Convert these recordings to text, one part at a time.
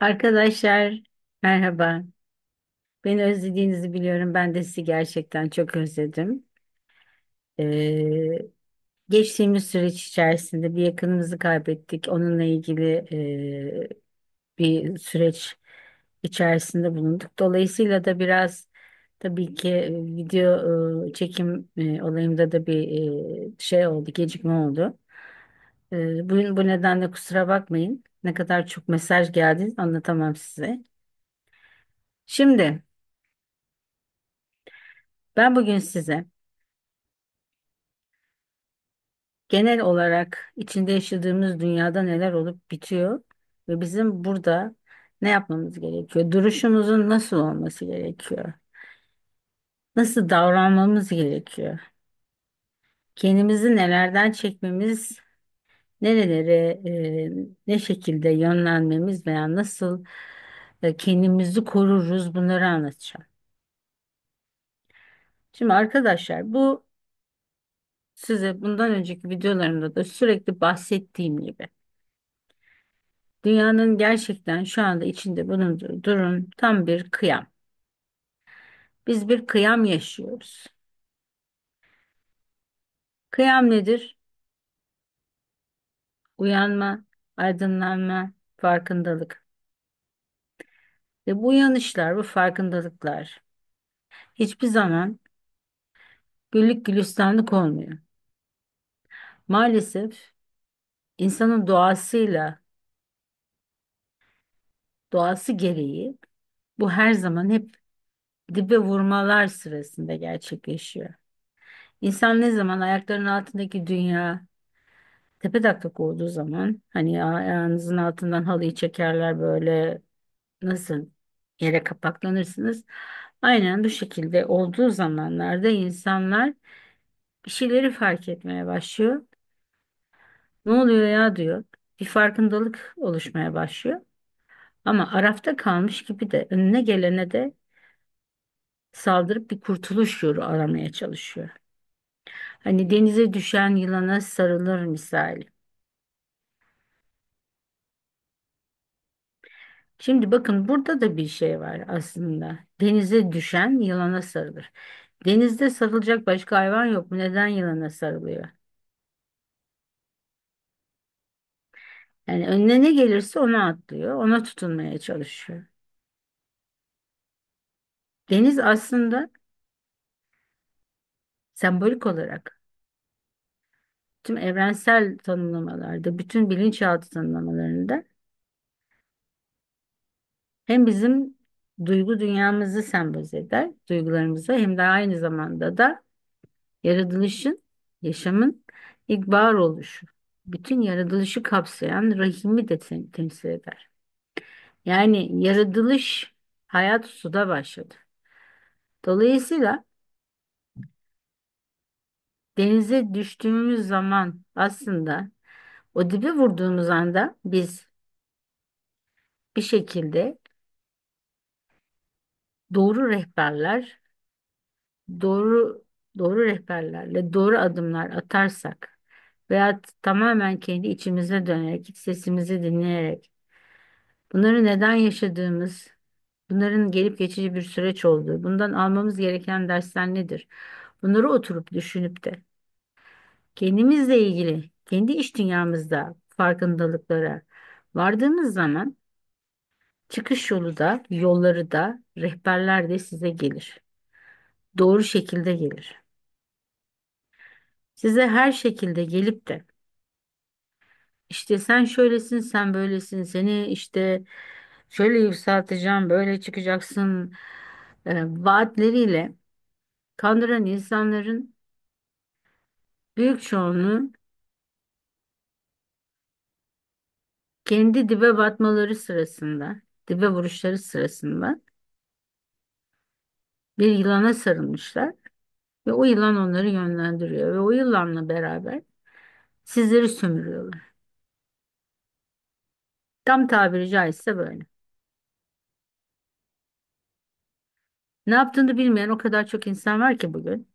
Arkadaşlar merhaba. Beni özlediğinizi biliyorum. Ben de sizi gerçekten çok özledim. Ee, geçtiğimiz süreç içerisinde bir yakınımızı kaybettik. Onunla ilgili e, bir süreç içerisinde bulunduk. Dolayısıyla da biraz tabii ki e, video e, çekim e, olayımda da bir e, şey oldu, gecikme oldu. E, bu, bu nedenle kusura bakmayın. Ne kadar çok mesaj geldi anlatamam size. Şimdi ben bugün size genel olarak içinde yaşadığımız dünyada neler olup bitiyor ve bizim burada ne yapmamız gerekiyor? Duruşumuzun nasıl olması gerekiyor? Nasıl davranmamız gerekiyor? Kendimizi nelerden çekmemiz nerelere e, ne şekilde yönlenmemiz veya nasıl e, kendimizi koruruz bunları anlatacağım. Şimdi arkadaşlar bu size bundan önceki videolarımda da sürekli bahsettiğim gibi dünyanın gerçekten şu anda içinde bulunduğu durum tam bir kıyam. Biz bir kıyam yaşıyoruz. Kıyam nedir? uyanma, aydınlanma, farkındalık. Ve bu uyanışlar, bu farkındalıklar hiçbir zaman güllük gülistanlık olmuyor. Maalesef insanın doğasıyla, doğası gereği bu her zaman hep dibe vurmalar sırasında gerçekleşiyor. İnsan ne zaman ayaklarının altındaki dünya Tepedaklak olduğu zaman hani a- ayağınızın altından halıyı çekerler böyle nasıl yere kapaklanırsınız. Aynen bu şekilde olduğu zamanlarda insanlar bir şeyleri fark etmeye başlıyor. Ne oluyor ya diyor. Bir farkındalık oluşmaya başlıyor. Ama arafta kalmış gibi de önüne gelene de saldırıp bir kurtuluş yolu aramaya çalışıyor. Hani denize düşen yılana sarılır misali. Şimdi bakın burada da bir şey var aslında. Denize düşen yılana sarılır. Denizde sarılacak başka hayvan yok mu? Neden yılana sarılıyor? Yani önüne ne gelirse ona atlıyor, ona tutunmaya çalışıyor. Deniz aslında sembolik olarak tüm evrensel tanımlamalarda, bütün bilinçaltı tanımlamalarında hem bizim duygu dünyamızı sembolize eder, duygularımızı hem de aynı zamanda da yaratılışın, yaşamın ilk var oluşu, bütün yaratılışı kapsayan rahimi de tem temsil eder. Yani yaratılış hayat suda başladı. Dolayısıyla denize düştüğümüz zaman aslında o dibe vurduğumuz anda biz bir şekilde doğru rehberler, doğru doğru rehberlerle doğru adımlar atarsak veya tamamen kendi içimize dönerek, iç sesimizi dinleyerek bunları neden yaşadığımız, bunların gelip geçici bir süreç olduğu, bundan almamız gereken dersler nedir? Bunları oturup düşünüp de kendimizle ilgili, kendi iş dünyamızda farkındalıklara vardığınız zaman çıkış yolu da, yolları da, rehberler de size gelir. Doğru şekilde gelir. Size her şekilde gelip de işte sen şöylesin, sen böylesin, seni işte şöyle yükselteceğim, böyle çıkacaksın e, vaatleriyle kandıran insanların Büyük çoğunluğun kendi dibe batmaları sırasında, dibe vuruşları sırasında bir yılana sarılmışlar ve o yılan onları yönlendiriyor ve o yılanla beraber sizleri sömürüyorlar. Tam tabiri caizse böyle. Ne yaptığını bilmeyen o kadar çok insan var ki bugün.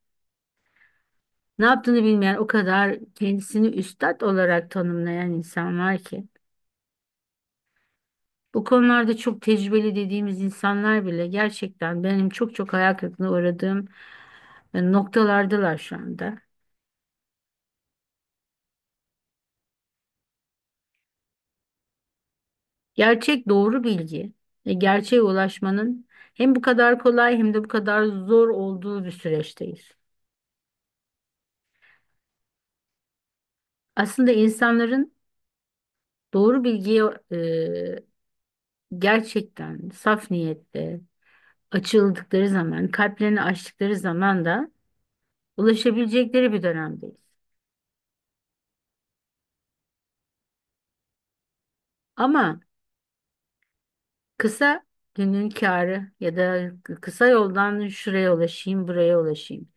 Ne yaptığını bilmeyen o kadar kendisini üstad olarak tanımlayan insan var ki. Bu konularda çok tecrübeli dediğimiz insanlar bile gerçekten benim çok çok hayal kırıklığına uğradığım e, noktalardalar şu anda. Gerçek doğru bilgi ve gerçeğe ulaşmanın hem bu kadar kolay hem de bu kadar zor olduğu bir süreçteyiz. Aslında insanların doğru bilgiye e, gerçekten saf niyetle açıldıkları zaman, kalplerini açtıkları zaman da ulaşabilecekleri bir dönemdeyiz. Ama kısa günün kârı ya da kısa yoldan şuraya ulaşayım, buraya ulaşayım.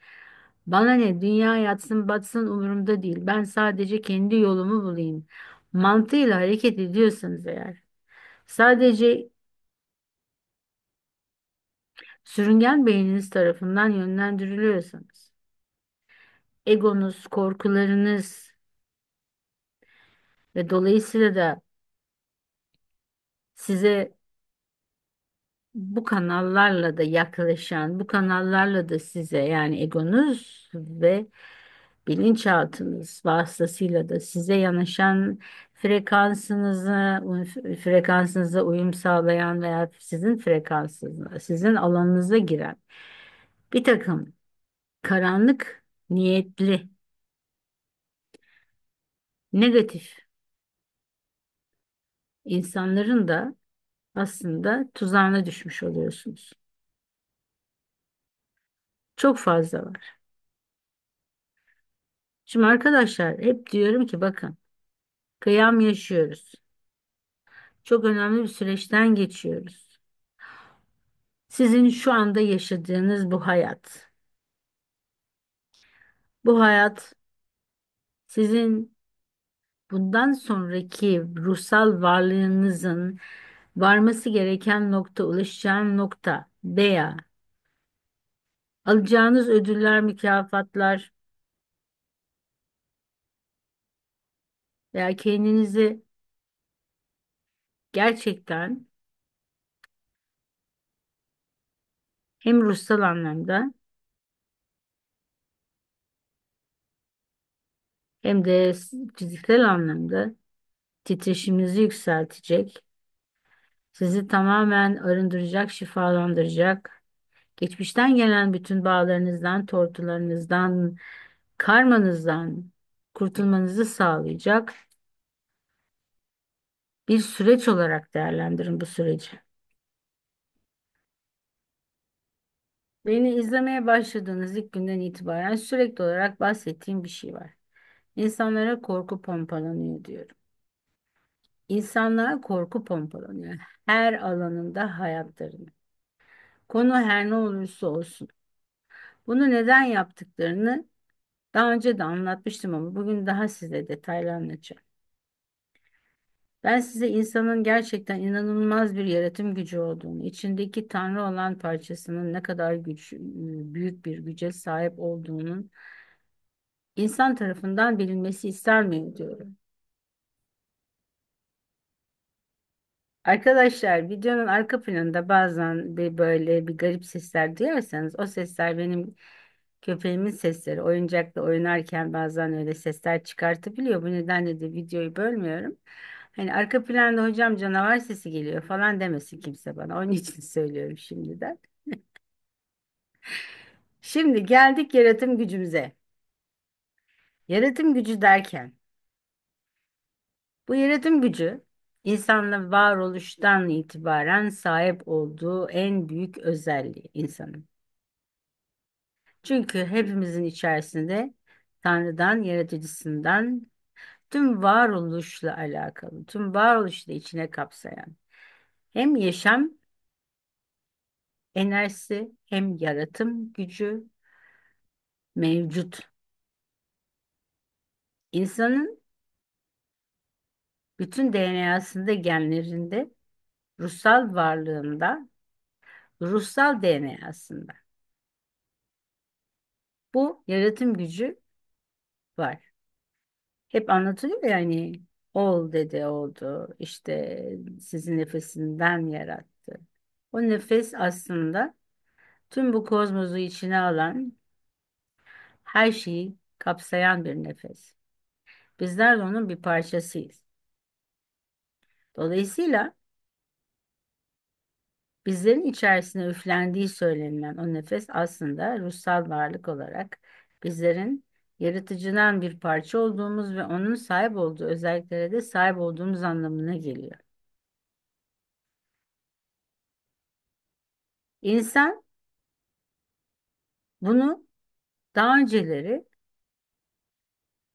Bana ne dünya yatsın batsın umurumda değil. Ben sadece kendi yolumu bulayım. Mantığıyla hareket ediyorsanız eğer. Sadece sürüngen beyniniz tarafından yönlendiriliyorsanız. Egonuz, korkularınız ve dolayısıyla da size bu kanallarla da yaklaşan, bu kanallarla da size yani egonuz ve bilinçaltınız vasıtasıyla da size yanaşan frekansınıza frekansınıza uyum sağlayan veya sizin frekansınıza, sizin alanınıza giren bir takım karanlık niyetli negatif insanların da aslında tuzağına düşmüş oluyorsunuz. Çok fazla var. Şimdi arkadaşlar hep diyorum ki bakın kıyam yaşıyoruz. Çok önemli bir süreçten geçiyoruz. Sizin şu anda yaşadığınız bu hayat. Bu hayat sizin bundan sonraki ruhsal varlığınızın varması gereken nokta, ulaşacağın nokta veya alacağınız ödüller, mükafatlar veya kendinizi gerçekten hem ruhsal anlamda hem de fiziksel anlamda titreşiminizi yükseltecek sizi tamamen arındıracak, şifalandıracak. Geçmişten gelen bütün bağlarınızdan, tortularınızdan, karmanızdan kurtulmanızı sağlayacak bir süreç olarak değerlendirin bu süreci. Beni izlemeye başladığınız ilk günden itibaren sürekli olarak bahsettiğim bir şey var. İnsanlara korku pompalanıyor diyorum. İnsanlığa korku pompalanıyor. Her alanında hayatlarını. Konu her ne olursa olsun. Bunu neden yaptıklarını daha önce de anlatmıştım ama bugün daha size detaylı anlatacağım. Ben size insanın gerçekten inanılmaz bir yaratım gücü olduğunu, içindeki Tanrı olan parçasının ne kadar güç, ıı, büyük bir güce sahip olduğunun insan tarafından bilinmesi ister mi diyorum. Arkadaşlar videonun arka planında bazen bir böyle bir garip sesler duyarsanız o sesler benim köpeğimin sesleri. Oyuncakla oynarken bazen öyle sesler çıkartabiliyor. Bu nedenle de videoyu bölmüyorum. Hani arka planda hocam canavar sesi geliyor falan demesin kimse bana. Onun için söylüyorum şimdiden. Şimdi geldik yaratım gücümüze. Yaratım gücü derken bu yaratım gücü İnsanın varoluştan itibaren sahip olduğu en büyük özelliği insanın. Çünkü hepimizin içerisinde Tanrı'dan, yaratıcısından tüm varoluşla alakalı, tüm varoluşla içine kapsayan hem yaşam enerjisi hem yaratım gücü mevcut. İnsanın bütün DNA'sında, genlerinde, ruhsal varlığında, ruhsal DNA'sında. Bu yaratım gücü var. Hep anlatılıyor yani ol dedi oldu işte sizin nefesinden yarattı. O nefes aslında tüm bu kozmosu içine alan her şeyi kapsayan bir nefes. Bizler de onun bir parçasıyız. Dolayısıyla bizlerin içerisine üflendiği söylenilen o nefes aslında ruhsal varlık olarak bizlerin yaratıcıdan bir parça olduğumuz ve onun sahip olduğu özelliklere de sahip olduğumuz anlamına geliyor. İnsan bunu daha önceleri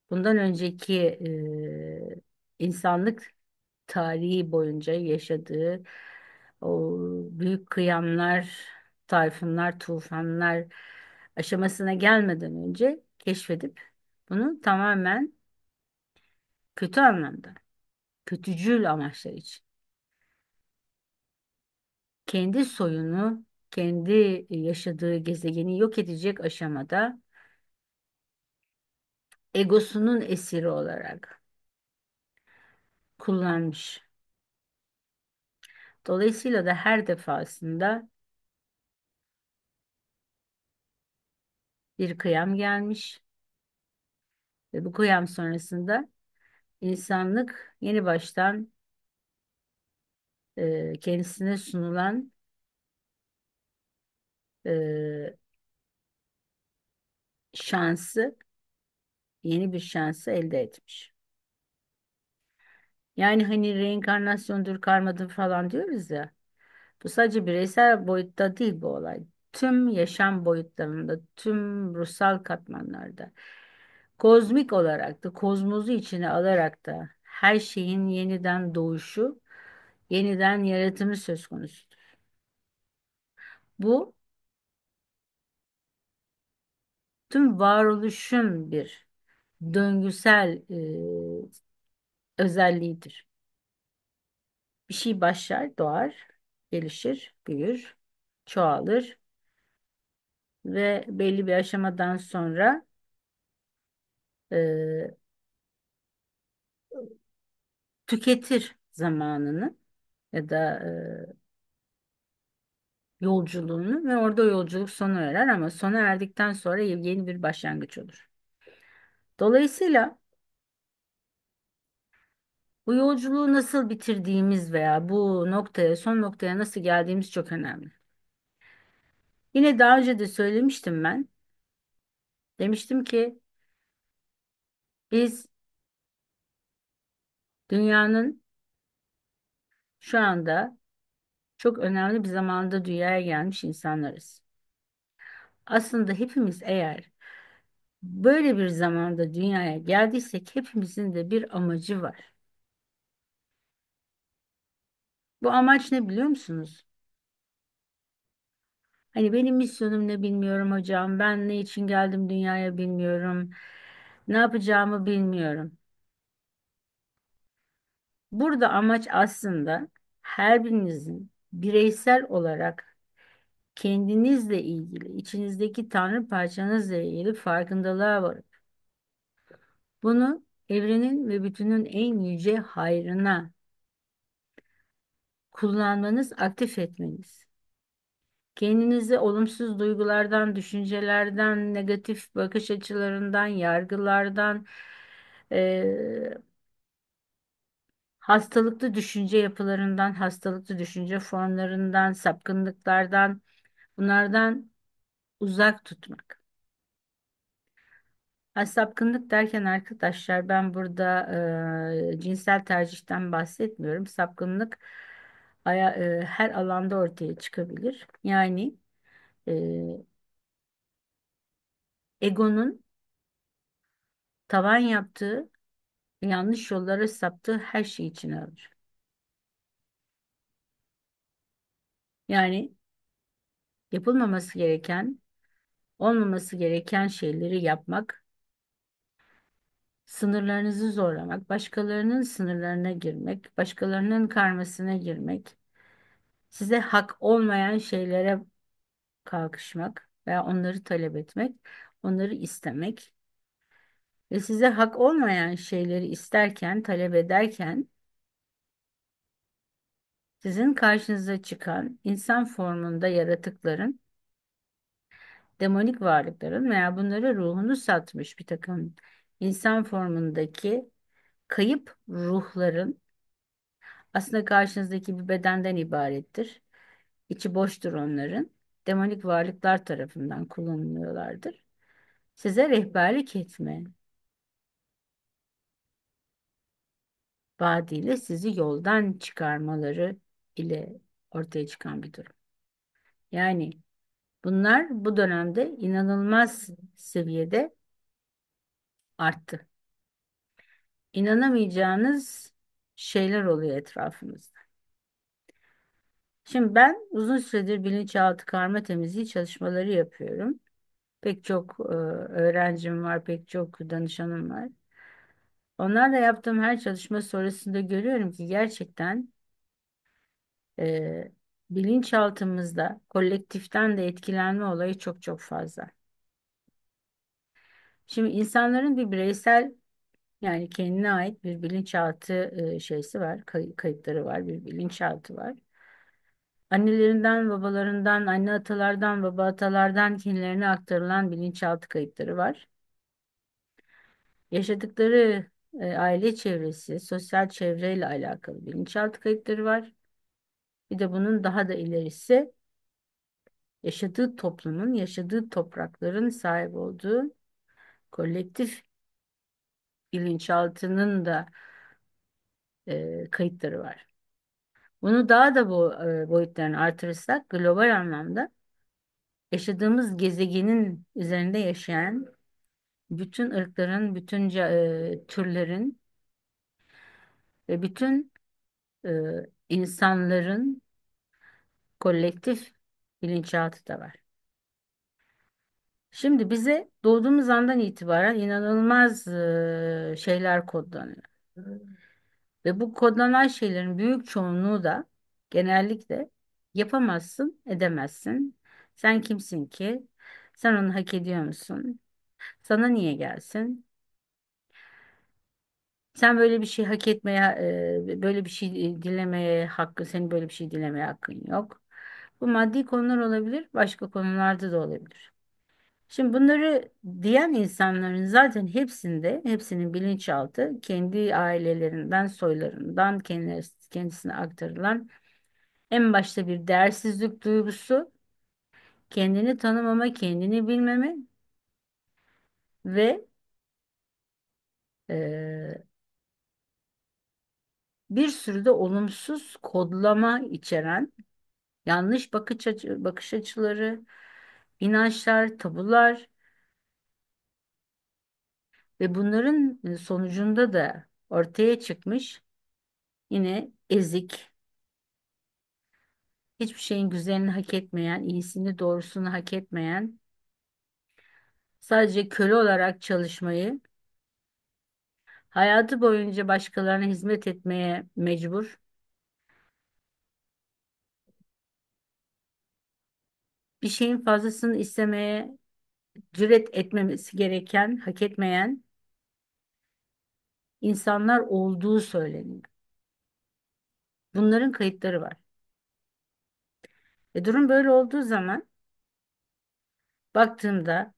bundan önceki e, insanlık tarihi boyunca yaşadığı o büyük kıyamlar, tayfunlar, tufanlar aşamasına gelmeden önce keşfedip bunu tamamen kötü anlamda, kötücül amaçlar için kendi soyunu, kendi yaşadığı gezegeni yok edecek aşamada egosunun esiri olarak kullanmış. Dolayısıyla da her defasında bir kıyam gelmiş ve bu kıyam sonrasında insanlık yeni baştan e, kendisine sunulan e, şansı yeni bir şansı elde etmiş. Yani hani reenkarnasyondur, karmadır falan diyoruz ya. Bu sadece bireysel boyutta değil bu olay. Tüm yaşam boyutlarında, tüm ruhsal katmanlarda. Kozmik olarak da, kozmosu içine alarak da her şeyin yeniden doğuşu, yeniden yaratımı söz konusudur. Bu tüm varoluşun bir döngüsel özelliğidir. Bir şey başlar, doğar, gelişir, büyür, çoğalır ve belli bir aşamadan sonra e, tüketir zamanını ya da e, yolculuğunu ve orada yolculuk sona erer ama sona erdikten sonra yeni bir başlangıç olur. Dolayısıyla bu yolculuğu nasıl bitirdiğimiz veya bu noktaya, son noktaya nasıl geldiğimiz çok önemli. Yine daha önce de söylemiştim ben. Demiştim ki biz dünyanın şu anda çok önemli bir zamanda dünyaya gelmiş insanlarız. Aslında hepimiz eğer böyle bir zamanda dünyaya geldiysek hepimizin de bir amacı var. Bu amaç ne biliyor musunuz? Hani benim misyonum ne bilmiyorum hocam. Ben ne için geldim dünyaya bilmiyorum. Ne yapacağımı bilmiyorum. Burada amaç aslında her birinizin bireysel olarak kendinizle ilgili, içinizdeki tanrı parçanızla ilgili farkındalığa varıp bunu evrenin ve bütünün en yüce hayrına kullanmanız, aktif etmeniz. Kendinizi olumsuz duygulardan, düşüncelerden, negatif bakış açılarından, yargılardan, e, hastalıklı düşünce yapılarından, hastalıklı düşünce formlarından, sapkınlıklardan, bunlardan uzak tutmak. Ha, sapkınlık derken arkadaşlar ben burada e, cinsel tercihten bahsetmiyorum. Sapkınlık e, her alanda ortaya çıkabilir. Yani e, egonun tavan yaptığı, yanlış yollara saptığı her şey içine alır. Yani yapılmaması gereken, olmaması gereken şeyleri yapmak sınırlarınızı zorlamak, başkalarının sınırlarına girmek, başkalarının karmasına girmek, size hak olmayan şeylere kalkışmak veya onları talep etmek, onları istemek ve size hak olmayan şeyleri isterken, talep ederken sizin karşınıza çıkan insan formunda yaratıkların, demonik varlıkların veya bunlara ruhunu satmış bir takım insan formundaki kayıp ruhların aslında karşınızdaki bir bedenden ibarettir. İçi boştur onların. Demonik varlıklar tarafından kullanılıyorlardır. Size rehberlik etme vaadiyle sizi yoldan çıkarmaları ile ortaya çıkan bir durum. Yani bunlar bu dönemde inanılmaz seviyede arttı. İnanamayacağınız şeyler oluyor etrafımızda. Şimdi ben uzun süredir bilinçaltı karma temizliği çalışmaları yapıyorum. Pek çok e, öğrencim var, pek çok danışanım var. Onlarla yaptığım her çalışma sonrasında görüyorum ki gerçekten e, bilinçaltımızda kolektiften de etkilenme olayı çok çok fazla. Şimdi insanların bir bireysel yani kendine ait bir bilinçaltı e, şeysi var, kay kayıtları var, bir bilinçaltı var. Annelerinden, babalarından, anne atalardan, baba atalardan kendilerine aktarılan bilinçaltı kayıtları var. Yaşadıkları e, aile çevresi, sosyal çevreyle alakalı bilinçaltı kayıtları var. Bir de bunun daha da ilerisi yaşadığı toplumun, yaşadığı toprakların sahip olduğu kolektif bilinçaltının da e, kayıtları var. Bunu daha da bu e, boyutlarını artırırsak global anlamda yaşadığımız gezegenin üzerinde yaşayan bütün ırkların, bütün e, türlerin ve bütün e, insanların kolektif bilinçaltı da var. Şimdi bize doğduğumuz andan itibaren inanılmaz e, şeyler kodlanıyor. Ve bu kodlanan şeylerin büyük çoğunluğu da genellikle yapamazsın, edemezsin. Sen kimsin ki? Sen onu hak ediyor musun? Sana niye gelsin? Sen böyle bir şey hak etmeye, e, böyle bir şey dilemeye hakkın, senin böyle bir şey dilemeye hakkın yok. Bu maddi konular olabilir, başka konularda da olabilir. Şimdi bunları diyen insanların zaten hepsinde, hepsinin bilinçaltı kendi ailelerinden, soylarından kendine, kendisine aktarılan en başta bir değersizlik duygusu, kendini tanımama, kendini bilmeme ve e, bir sürü de olumsuz kodlama içeren yanlış bakış, açı, bakış açıları, inançlar, tabular ve bunların e, sonucunda da ortaya çıkmış yine ezik, hiçbir şeyin güzelini hak etmeyen, iyisini doğrusunu hak etmeyen, sadece köle olarak çalışmayı, hayatı boyunca başkalarına hizmet etmeye mecbur bir şeyin fazlasını istemeye cüret etmemesi gereken, hak etmeyen insanlar olduğu söyleniyor. Bunların kayıtları var. E durum böyle olduğu zaman baktığımda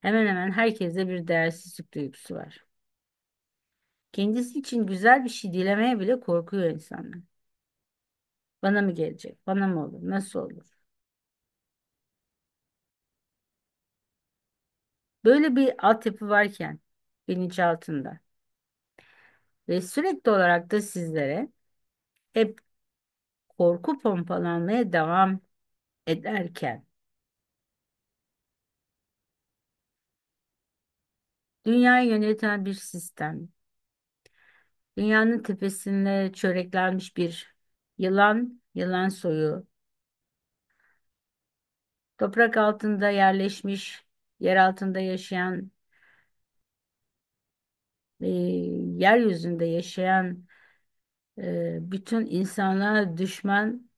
hemen hemen herkeste bir değersizlik duygusu var. Kendisi için güzel bir şey dilemeye bile korkuyor insanlar. Bana mı gelecek? Bana mı olur? Nasıl olur? Böyle bir altyapı varken altında ve sürekli olarak da sizlere hep korku pompalanmaya devam ederken dünyayı yöneten bir sistem, dünyanın tepesinde çöreklenmiş bir yılan, yılan soyu, toprak altında yerleşmiş yer altında yaşayan e, yeryüzünde yaşayan e, bütün insanlara düşman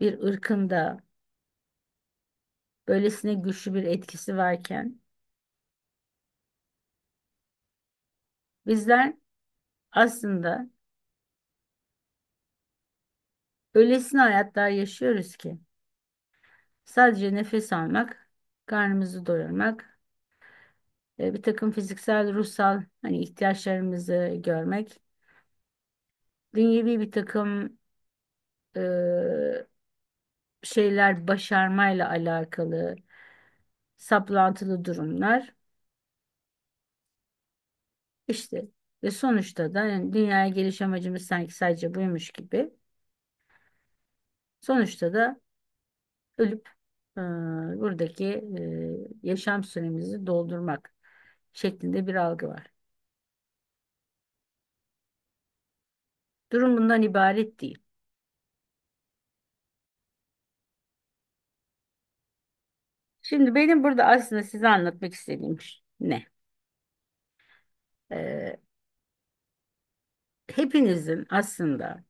bir ırkında böylesine güçlü bir etkisi varken bizler aslında öylesine hayatlar yaşıyoruz ki Sadece nefes almak, karnımızı doyurmak, e, bir takım fiziksel, ruhsal hani ihtiyaçlarımızı görmek, dünyevi bir takım e, şeyler başarmayla alakalı saplantılı durumlar. İşte ve sonuçta da yani dünyaya geliş amacımız sanki sadece buymuş gibi. Sonuçta da ölüp e, buradaki e, yaşam süremizi doldurmak şeklinde bir algı var. Durum bundan ibaret değil. Şimdi benim burada aslında size anlatmak istediğim ne? Ee, hepinizin aslında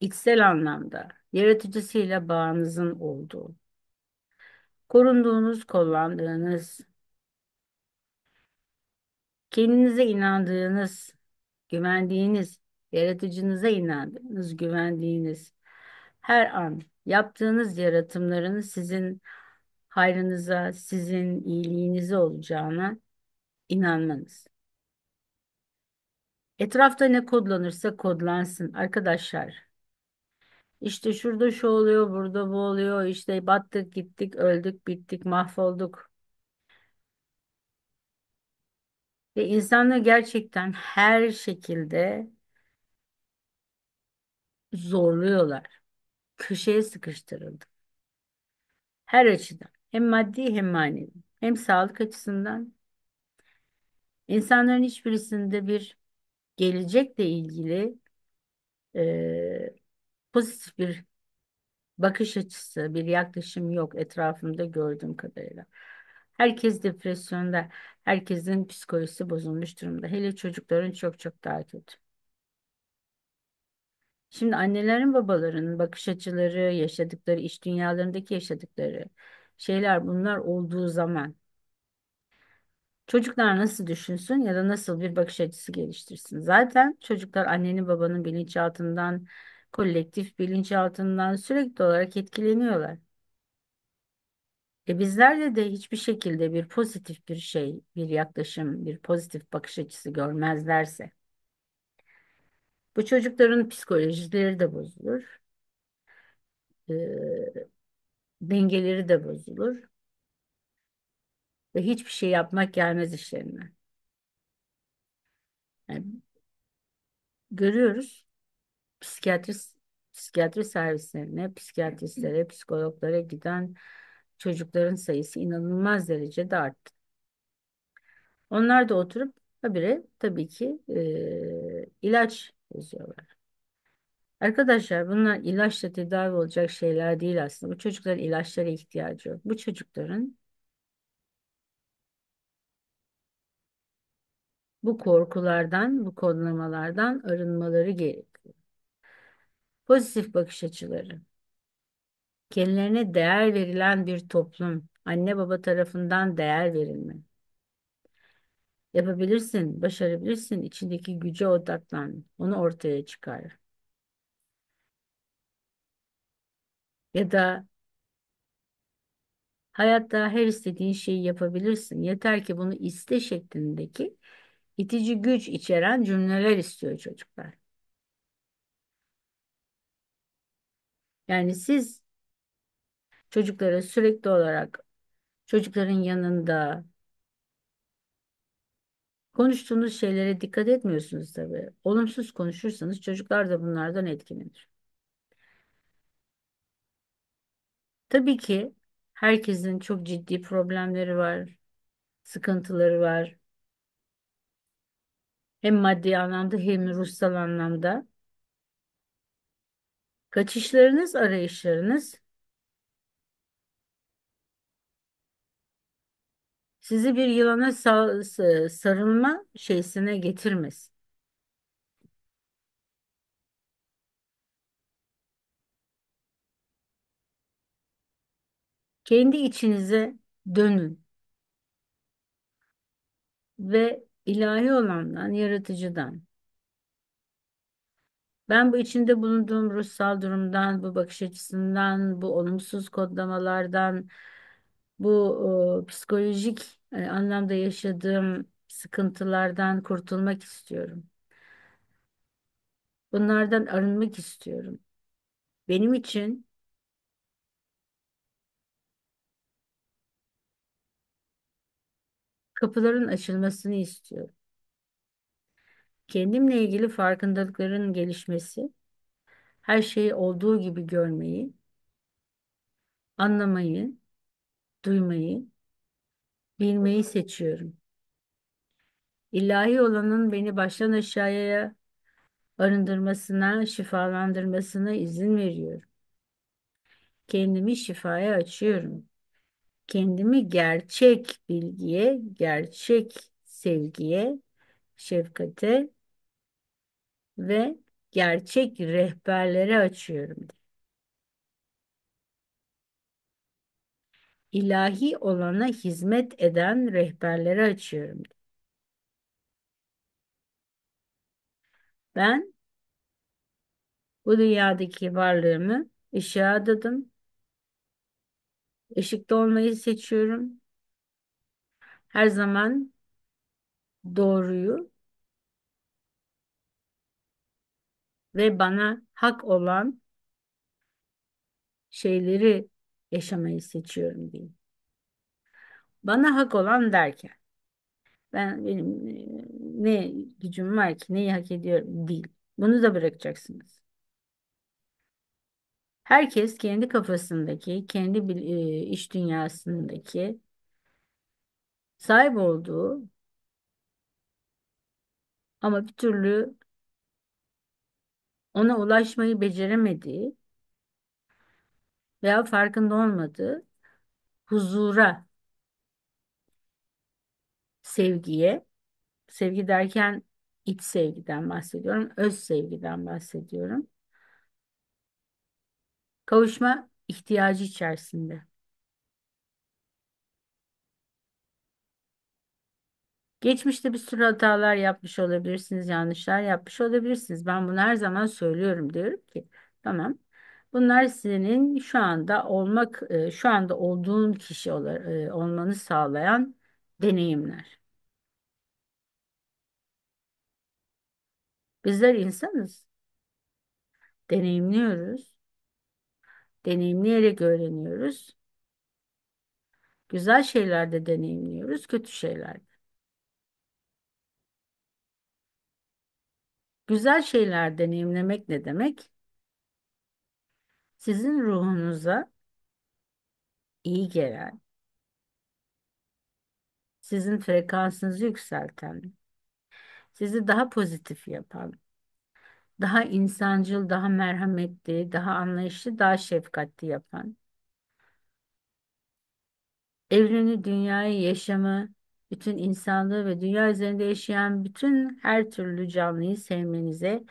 içsel anlamda yaratıcısıyla bağınızın olduğu, korunduğunuz, kullandığınız, kendinize inandığınız, güvendiğiniz, yaratıcınıza inandığınız, güvendiğiniz, her an yaptığınız yaratımların sizin hayrınıza, sizin iyiliğinize olacağına inanmanız. Etrafta ne kodlanırsa kodlansın arkadaşlar. İşte şurada şu oluyor, burada bu oluyor. İşte battık, gittik, öldük, bittik, mahvolduk. Ve insanlar gerçekten her şekilde zorluyorlar. Köşeye sıkıştırıldık. Her açıdan. Hem maddi hem manevi. Hem sağlık açısından. İnsanların hiçbirisinde bir gelecekle ilgili e, pozitif bir bakış açısı, bir yaklaşım yok etrafımda gördüğüm kadarıyla. Herkes depresyonda, herkesin psikolojisi bozulmuş durumda. Hele çocukların çok çok daha kötü. Şimdi annelerin babaların bakış açıları, yaşadıkları, iş dünyalarındaki yaşadıkları şeyler bunlar olduğu zaman çocuklar nasıl düşünsün ya da nasıl bir bakış açısı geliştirsin? Zaten çocuklar annenin babanın bilinçaltından kolektif bilinçaltından sürekli olarak etkileniyorlar. E bizlerde de hiçbir şekilde bir pozitif bir şey, bir yaklaşım, bir pozitif bakış açısı görmezlerse bu çocukların psikolojileri de bozulur. E, dengeleri de bozulur. Ve hiçbir şey yapmak gelmez işlerine. Yani, görüyoruz psikiyatri psikiyatri servislerine, psikiyatristlere, psikologlara giden çocukların sayısı inanılmaz derecede arttı. Onlar da oturup habire tabii ki e, ilaç yazıyorlar. Arkadaşlar bunlar ilaçla tedavi olacak şeyler değil aslında. Bu çocukların ilaçlara ihtiyacı yok. Bu çocukların bu korkulardan, bu kodlamalardan arınmaları gerekiyor. Pozitif bakış açıları. Kendilerine değer verilen bir toplum, anne baba tarafından değer verilme. Yapabilirsin, başarabilirsin. içindeki güce odaklan. Onu ortaya çıkar. Ya da hayatta her istediğin şeyi yapabilirsin. Yeter ki bunu iste şeklindeki itici güç içeren cümleler istiyor çocuklar. Yani siz çocuklara sürekli olarak çocukların yanında konuştuğunuz şeylere dikkat etmiyorsunuz tabii. Olumsuz konuşursanız çocuklar da bunlardan etkilenir. Tabii ki herkesin çok ciddi problemleri var, sıkıntıları var. Hem maddi anlamda hem ruhsal anlamda. Kaçışlarınız, arayışlarınız sizi bir yılana sarılma şeysine getirmez. Kendi içinize dönün ve ilahi olandan, yaratıcıdan ben bu içinde bulunduğum ruhsal durumdan, bu bakış açısından, bu olumsuz kodlamalardan, bu e, psikolojik e, anlamda yaşadığım sıkıntılardan kurtulmak istiyorum. Bunlardan arınmak istiyorum. Benim için kapıların açılmasını istiyorum. Kendimle ilgili farkındalıkların gelişmesi, her şeyi olduğu gibi görmeyi, anlamayı, duymayı, bilmeyi seçiyorum. İlahi olanın beni baştan aşağıya arındırmasına, şifalandırmasına izin veriyorum. Kendimi şifaya açıyorum. Kendimi gerçek bilgiye, gerçek sevgiye, şefkate ve gerçek rehberlere açıyorum. İlahi olana hizmet eden rehberlere açıyorum. Ben bu dünyadaki varlığımı ışığa adadım. Işıkta olmayı seçiyorum. Her zaman doğruyu ve bana hak olan şeyleri yaşamayı seçiyorum diyeyim. Bana hak olan derken ben benim e, ne gücüm var ki neyi hak ediyorum değil. Bunu da bırakacaksınız. Herkes kendi kafasındaki, kendi e, iş dünyasındaki sahip olduğu ama bir türlü ona ulaşmayı beceremediği veya farkında olmadığı huzura, sevgiye, sevgi derken iç sevgiden bahsediyorum, öz sevgiden bahsediyorum. Kavuşma ihtiyacı içerisinde. Geçmişte bir sürü hatalar yapmış olabilirsiniz, yanlışlar yapmış olabilirsiniz. Ben bunu her zaman söylüyorum diyorum ki tamam. Bunlar sizin şu anda olmak, e, şu anda olduğun kişi e, olmanı sağlayan deneyimler. Bizler insanız. Deneyimliyoruz. Deneyimleyerek öğreniyoruz. Güzel şeyler de deneyimliyoruz, kötü şeyler de. Güzel şeyler deneyimlemek ne demek? Sizin ruhunuza iyi gelen, sizin frekansınızı yükselten, sizi daha pozitif yapan, daha insancıl, daha merhametli, daha anlayışlı, daha şefkatli yapan, evreni, dünyayı, yaşamı bütün insanlığı ve dünya üzerinde yaşayan bütün her türlü canlıyı sevmenize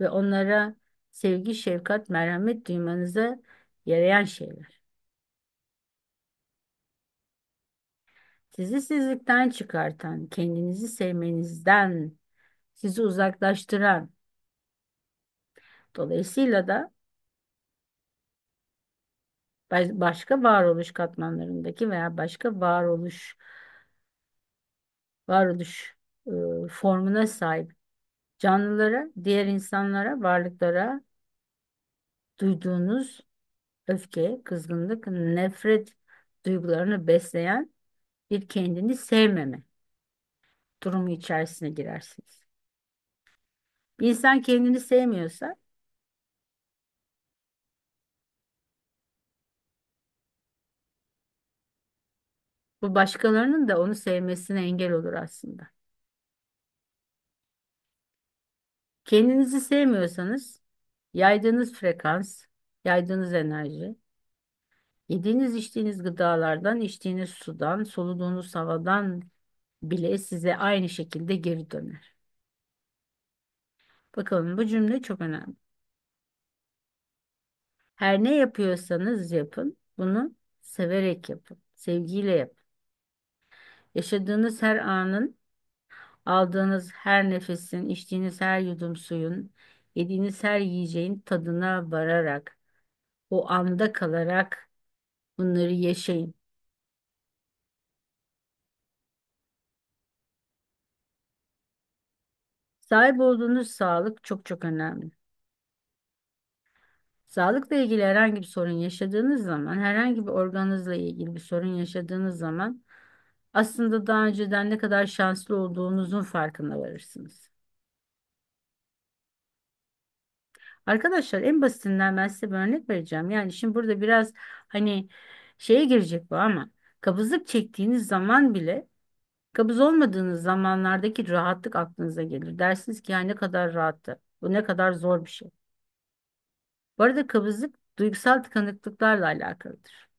ve onlara sevgi, şefkat, merhamet duymanıza yarayan şeyler. Sizi sizlikten çıkartan, kendinizi sevmenizden sizi uzaklaştıran, dolayısıyla da başka varoluş katmanlarındaki veya başka varoluş varoluş e, formuna sahip canlılara, diğer insanlara, varlıklara duyduğunuz öfke, kızgınlık, nefret duygularını besleyen bir kendini sevmeme durumu içerisine girersiniz. Bir insan kendini sevmiyorsa Bu başkalarının da onu sevmesine engel olur aslında. Kendinizi sevmiyorsanız yaydığınız frekans, yaydığınız enerji, yediğiniz içtiğiniz gıdalardan, içtiğiniz sudan, soluduğunuz havadan bile size aynı şekilde geri döner. Bakalım bu cümle çok önemli. Her ne yapıyorsanız yapın, bunu severek yapın, sevgiyle yapın. Yaşadığınız her anın, aldığınız her nefesin, içtiğiniz her yudum suyun, yediğiniz her yiyeceğin tadına vararak, o anda kalarak bunları yaşayın. Sahip olduğunuz sağlık çok çok önemli. Sağlıkla ilgili herhangi bir sorun yaşadığınız zaman, herhangi bir organınızla ilgili bir sorun yaşadığınız zaman aslında daha önceden ne kadar şanslı olduğunuzun farkına varırsınız. Arkadaşlar en basitinden ben size bir örnek vereceğim. Yani şimdi burada biraz hani şeye girecek bu ama kabızlık çektiğiniz zaman bile kabız olmadığınız zamanlardaki rahatlık aklınıza gelir. Dersiniz ki ya ne kadar rahattı. Bu ne kadar zor bir şey. Bu arada kabızlık duygusal tıkanıklıklarla alakalıdır.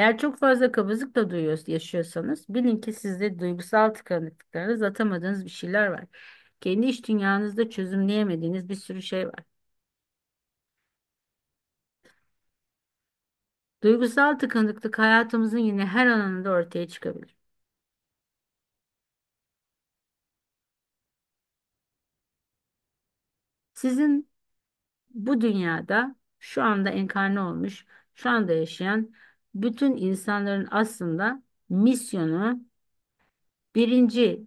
Eğer çok fazla kabızlık da duyuyoruz, yaşıyorsanız bilin ki sizde duygusal tıkanıklıklarınız atamadığınız bir şeyler var. Kendi iç dünyanızda çözümleyemediğiniz bir sürü şey var. Duygusal tıkanıklık hayatımızın yine her alanında ortaya çıkabilir. Sizin bu dünyada şu anda enkarne olmuş, şu anda yaşayan bütün insanların aslında misyonu birinci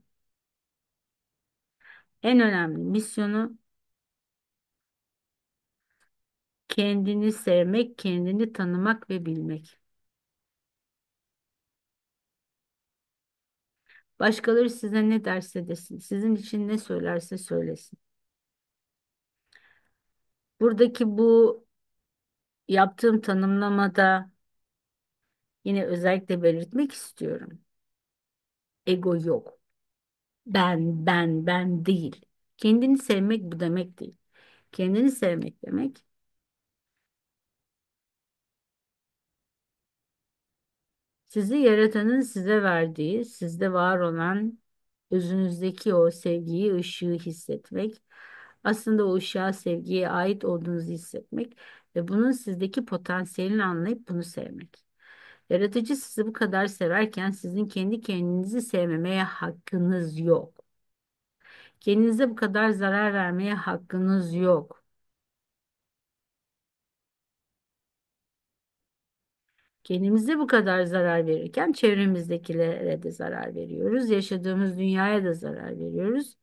en önemli misyonu kendini sevmek, kendini tanımak ve bilmek. Başkaları size ne derse desin, sizin için ne söylerse söylesin. Buradaki bu yaptığım tanımlamada yine özellikle belirtmek istiyorum. Ego yok. Ben, ben, ben değil. Kendini sevmek bu demek değil. Kendini sevmek demek sizi yaratanın size verdiği, sizde var olan özünüzdeki o sevgiyi, ışığı hissetmek. Aslında o ışığa, sevgiye ait olduğunuzu hissetmek ve bunun sizdeki potansiyelini anlayıp bunu sevmek. Yaratıcı sizi bu kadar severken sizin kendi kendinizi sevmemeye hakkınız yok. Kendinize bu kadar zarar vermeye hakkınız yok. Kendimize bu kadar zarar verirken çevremizdekilere de zarar veriyoruz. Yaşadığımız dünyaya da zarar veriyoruz.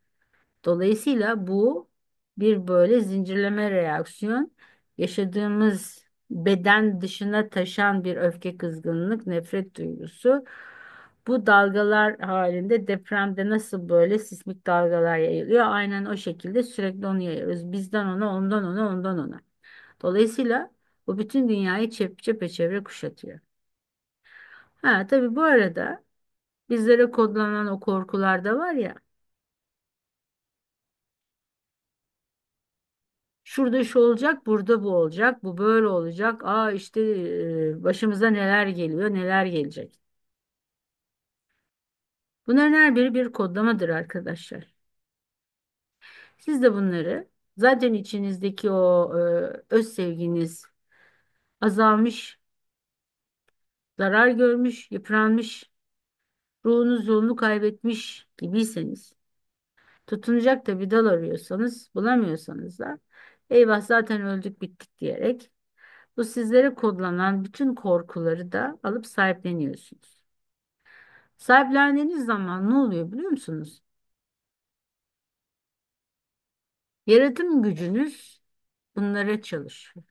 Dolayısıyla bu bir böyle zincirleme reaksiyon yaşadığımız beden dışına taşan bir öfke kızgınlık, nefret duygusu. Bu dalgalar halinde depremde nasıl böyle sismik dalgalar yayılıyor? Aynen o şekilde sürekli onu yayıyoruz. Bizden ona, ondan ona, ondan ona. Dolayısıyla bu bütün dünyayı çep çepeçevre kuşatıyor. Ha tabii bu arada bizlere kodlanan o korkular da var ya. şurada şu olacak, burada bu olacak, bu böyle olacak. Aa işte başımıza neler geliyor, neler gelecek. Bunların her biri bir kodlamadır arkadaşlar. Siz de bunları zaten içinizdeki o öz sevginiz azalmış, zarar görmüş, yıpranmış, ruhunuz yolunu kaybetmiş gibiyseniz, tutunacak da bir dal arıyorsanız, bulamıyorsanız da eyvah zaten öldük bittik diyerek bu sizlere kodlanan bütün korkuları da alıp sahipleniyorsunuz. Sahiplendiğiniz zaman ne oluyor biliyor musunuz? Yaratım gücünüz bunlara çalışıyor.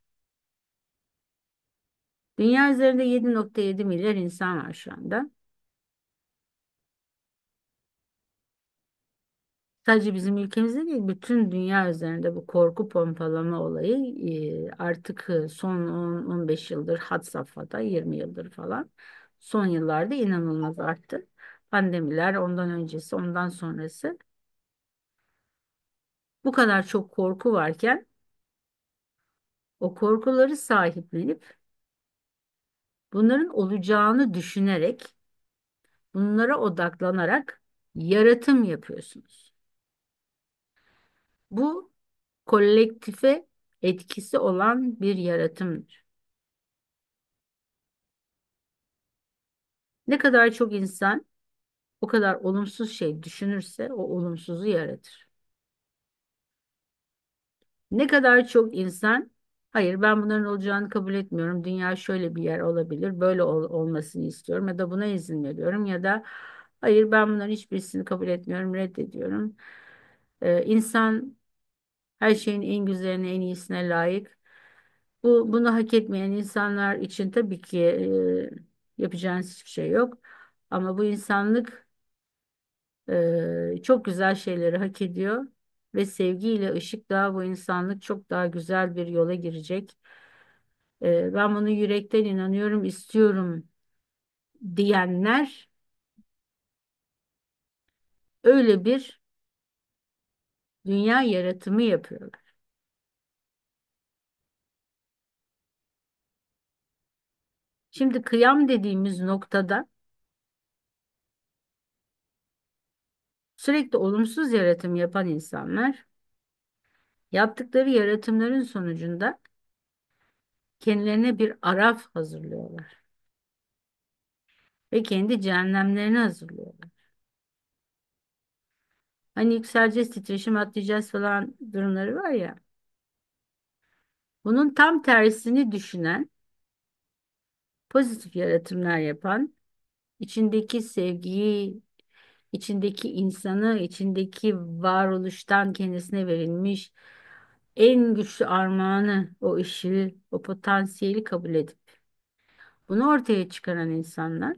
Dünya üzerinde 7.7 milyar insan var şu anda. Sadece bizim ülkemizde değil, bütün dünya üzerinde bu korku pompalama olayı artık son 10-15 yıldır had safhada, 20 yıldır falan son yıllarda inanılmaz arttı. Pandemiler ondan öncesi, ondan sonrası. Bu kadar çok korku varken o korkuları sahiplenip bunların olacağını düşünerek bunlara odaklanarak yaratım yapıyorsunuz. Bu kolektife etkisi olan bir yaratımdır. Ne kadar çok insan o kadar olumsuz şey düşünürse o olumsuzu yaratır. Ne kadar çok insan hayır ben bunların olacağını kabul etmiyorum. Dünya şöyle bir yer olabilir. Böyle ol olmasını istiyorum ya da buna izin veriyorum ya da hayır ben bunların hiçbirisini kabul etmiyorum, reddediyorum. Ee, insan her şeyin en güzeline, en iyisine layık. Bu bunu hak etmeyen insanlar için tabii ki e, yapacağınız hiçbir şey yok. Ama bu insanlık e, çok güzel şeyleri hak ediyor ve sevgiyle ışık daha bu insanlık çok daha güzel bir yola girecek. E, ben bunu yürekten inanıyorum, istiyorum diyenler öyle bir dünya yaratımı yapıyorlar. Şimdi kıyam dediğimiz noktada sürekli olumsuz yaratım yapan insanlar yaptıkları yaratımların sonucunda kendilerine bir araf hazırlıyorlar ve kendi cehennemlerini hazırlıyorlar. Hani yükseleceğiz, titreşim atlayacağız falan durumları var ya. Bunun tam tersini düşünen, pozitif yaratımlar yapan, içindeki sevgiyi, içindeki insanı, içindeki varoluştan kendisine verilmiş en güçlü armağanı, o işi, o potansiyeli kabul edip bunu ortaya çıkaran insanlar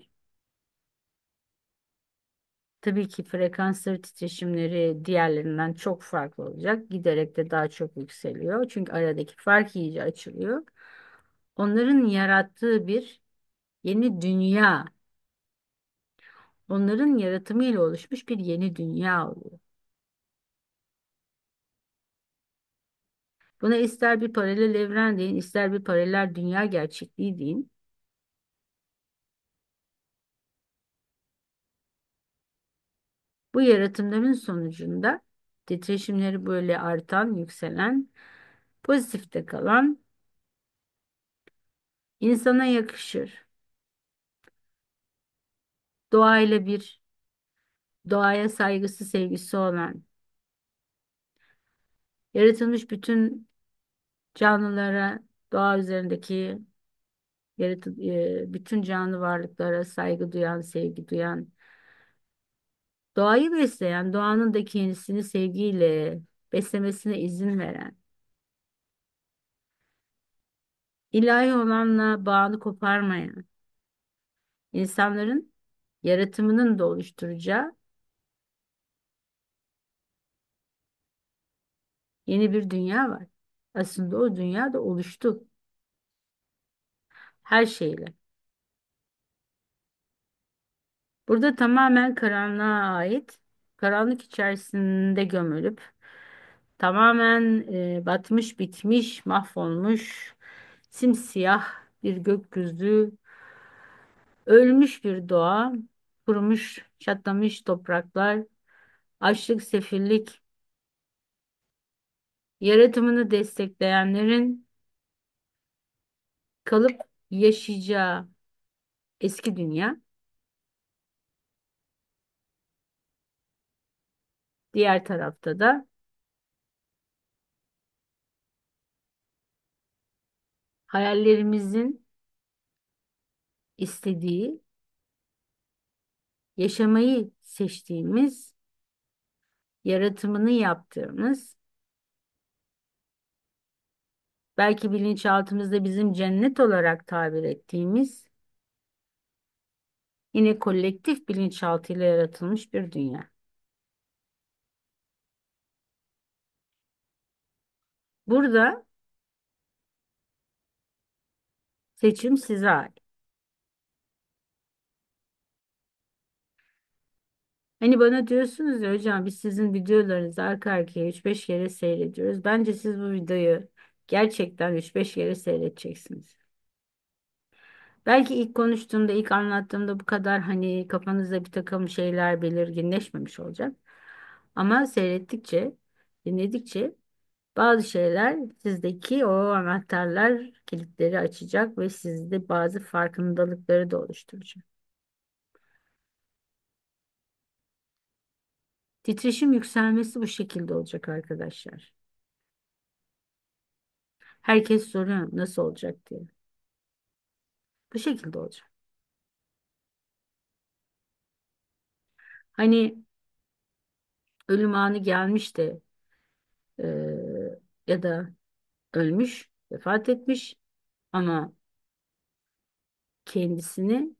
Tabii ki frekansları, titreşimleri diğerlerinden çok farklı olacak. Giderek de daha çok yükseliyor. Çünkü aradaki fark iyice açılıyor. Onların yarattığı bir yeni dünya, onların yaratımıyla oluşmuş bir yeni dünya oluyor. Buna ister bir paralel evren deyin, ister bir paralel dünya gerçekliği deyin. Bu yaratımların sonucunda titreşimleri böyle artan, yükselen, pozitifte kalan insana yakışır. Doğayla bir doğaya saygısı, sevgisi olan yaratılmış bütün canlılara, doğa üzerindeki yaratı, e, bütün canlı varlıklara saygı duyan, sevgi duyan Doğayı besleyen, doğanın da kendisini sevgiyle beslemesine izin veren, ilahi olanla bağını koparmayan, insanların yaratımının da oluşturacağı yeni bir dünya var. Aslında o dünya da oluştu. Her şeyle. Burada tamamen karanlığa ait, karanlık içerisinde gömülüp tamamen e, batmış, bitmiş, mahvolmuş, simsiyah bir gökyüzü, ölmüş bir doğa, kurumuş, çatlamış topraklar, açlık, sefillik, yaratımını destekleyenlerin kalıp yaşayacağı eski dünya. Diğer tarafta da hayallerimizin istediği, yaşamayı seçtiğimiz, yaratımını yaptığımız, belki bilinçaltımızda bizim cennet olarak tabir ettiğimiz, yine kolektif bilinçaltıyla yaratılmış bir dünya. Burada seçim size ait. Hani bana diyorsunuz ya hocam biz sizin videolarınızı arka arkaya 3-5 kere seyrediyoruz. Bence siz bu videoyu gerçekten 3-5 kere seyredeceksiniz. Belki ilk konuştuğumda, ilk anlattığımda bu kadar hani kafanızda bir takım şeyler belirginleşmemiş olacak. Ama seyrettikçe, dinledikçe bazı şeyler sizdeki o anahtarlar kilitleri açacak ve sizde bazı farkındalıkları da oluşturacak. Titreşim yükselmesi bu şekilde olacak arkadaşlar. Herkes soruyor nasıl olacak diye. Bu şekilde olacak. Hani ölüm anı gelmiş de ya da ölmüş, vefat etmiş ama kendisini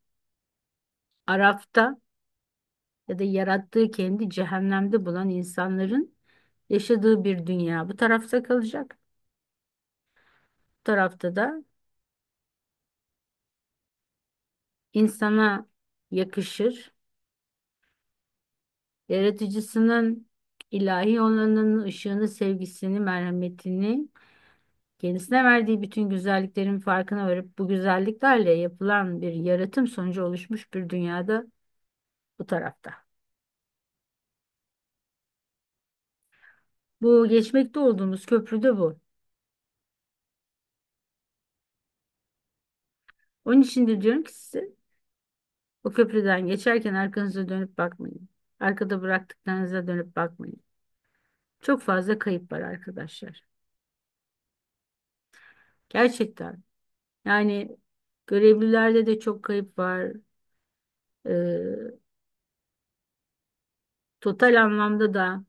Araf'ta ya da yarattığı kendi cehennemde bulan insanların yaşadığı bir dünya bu tarafta kalacak. Bu tarafta da insana yakışır. Yaratıcısının İlahi yollarının ışığını, sevgisini, merhametini kendisine verdiği bütün güzelliklerin farkına varıp bu güzelliklerle yapılan bir yaratım sonucu oluşmuş bir dünyada bu tarafta. Bu geçmekte olduğumuz köprüde bu. Onun için de diyorum ki size o köprüden geçerken arkanıza dönüp bakmayın. Arkada bıraktıklarınıza dönüp bakmayın. Çok fazla kayıp var arkadaşlar. Gerçekten. Yani görevlilerde de çok kayıp var. Ee, total anlamda da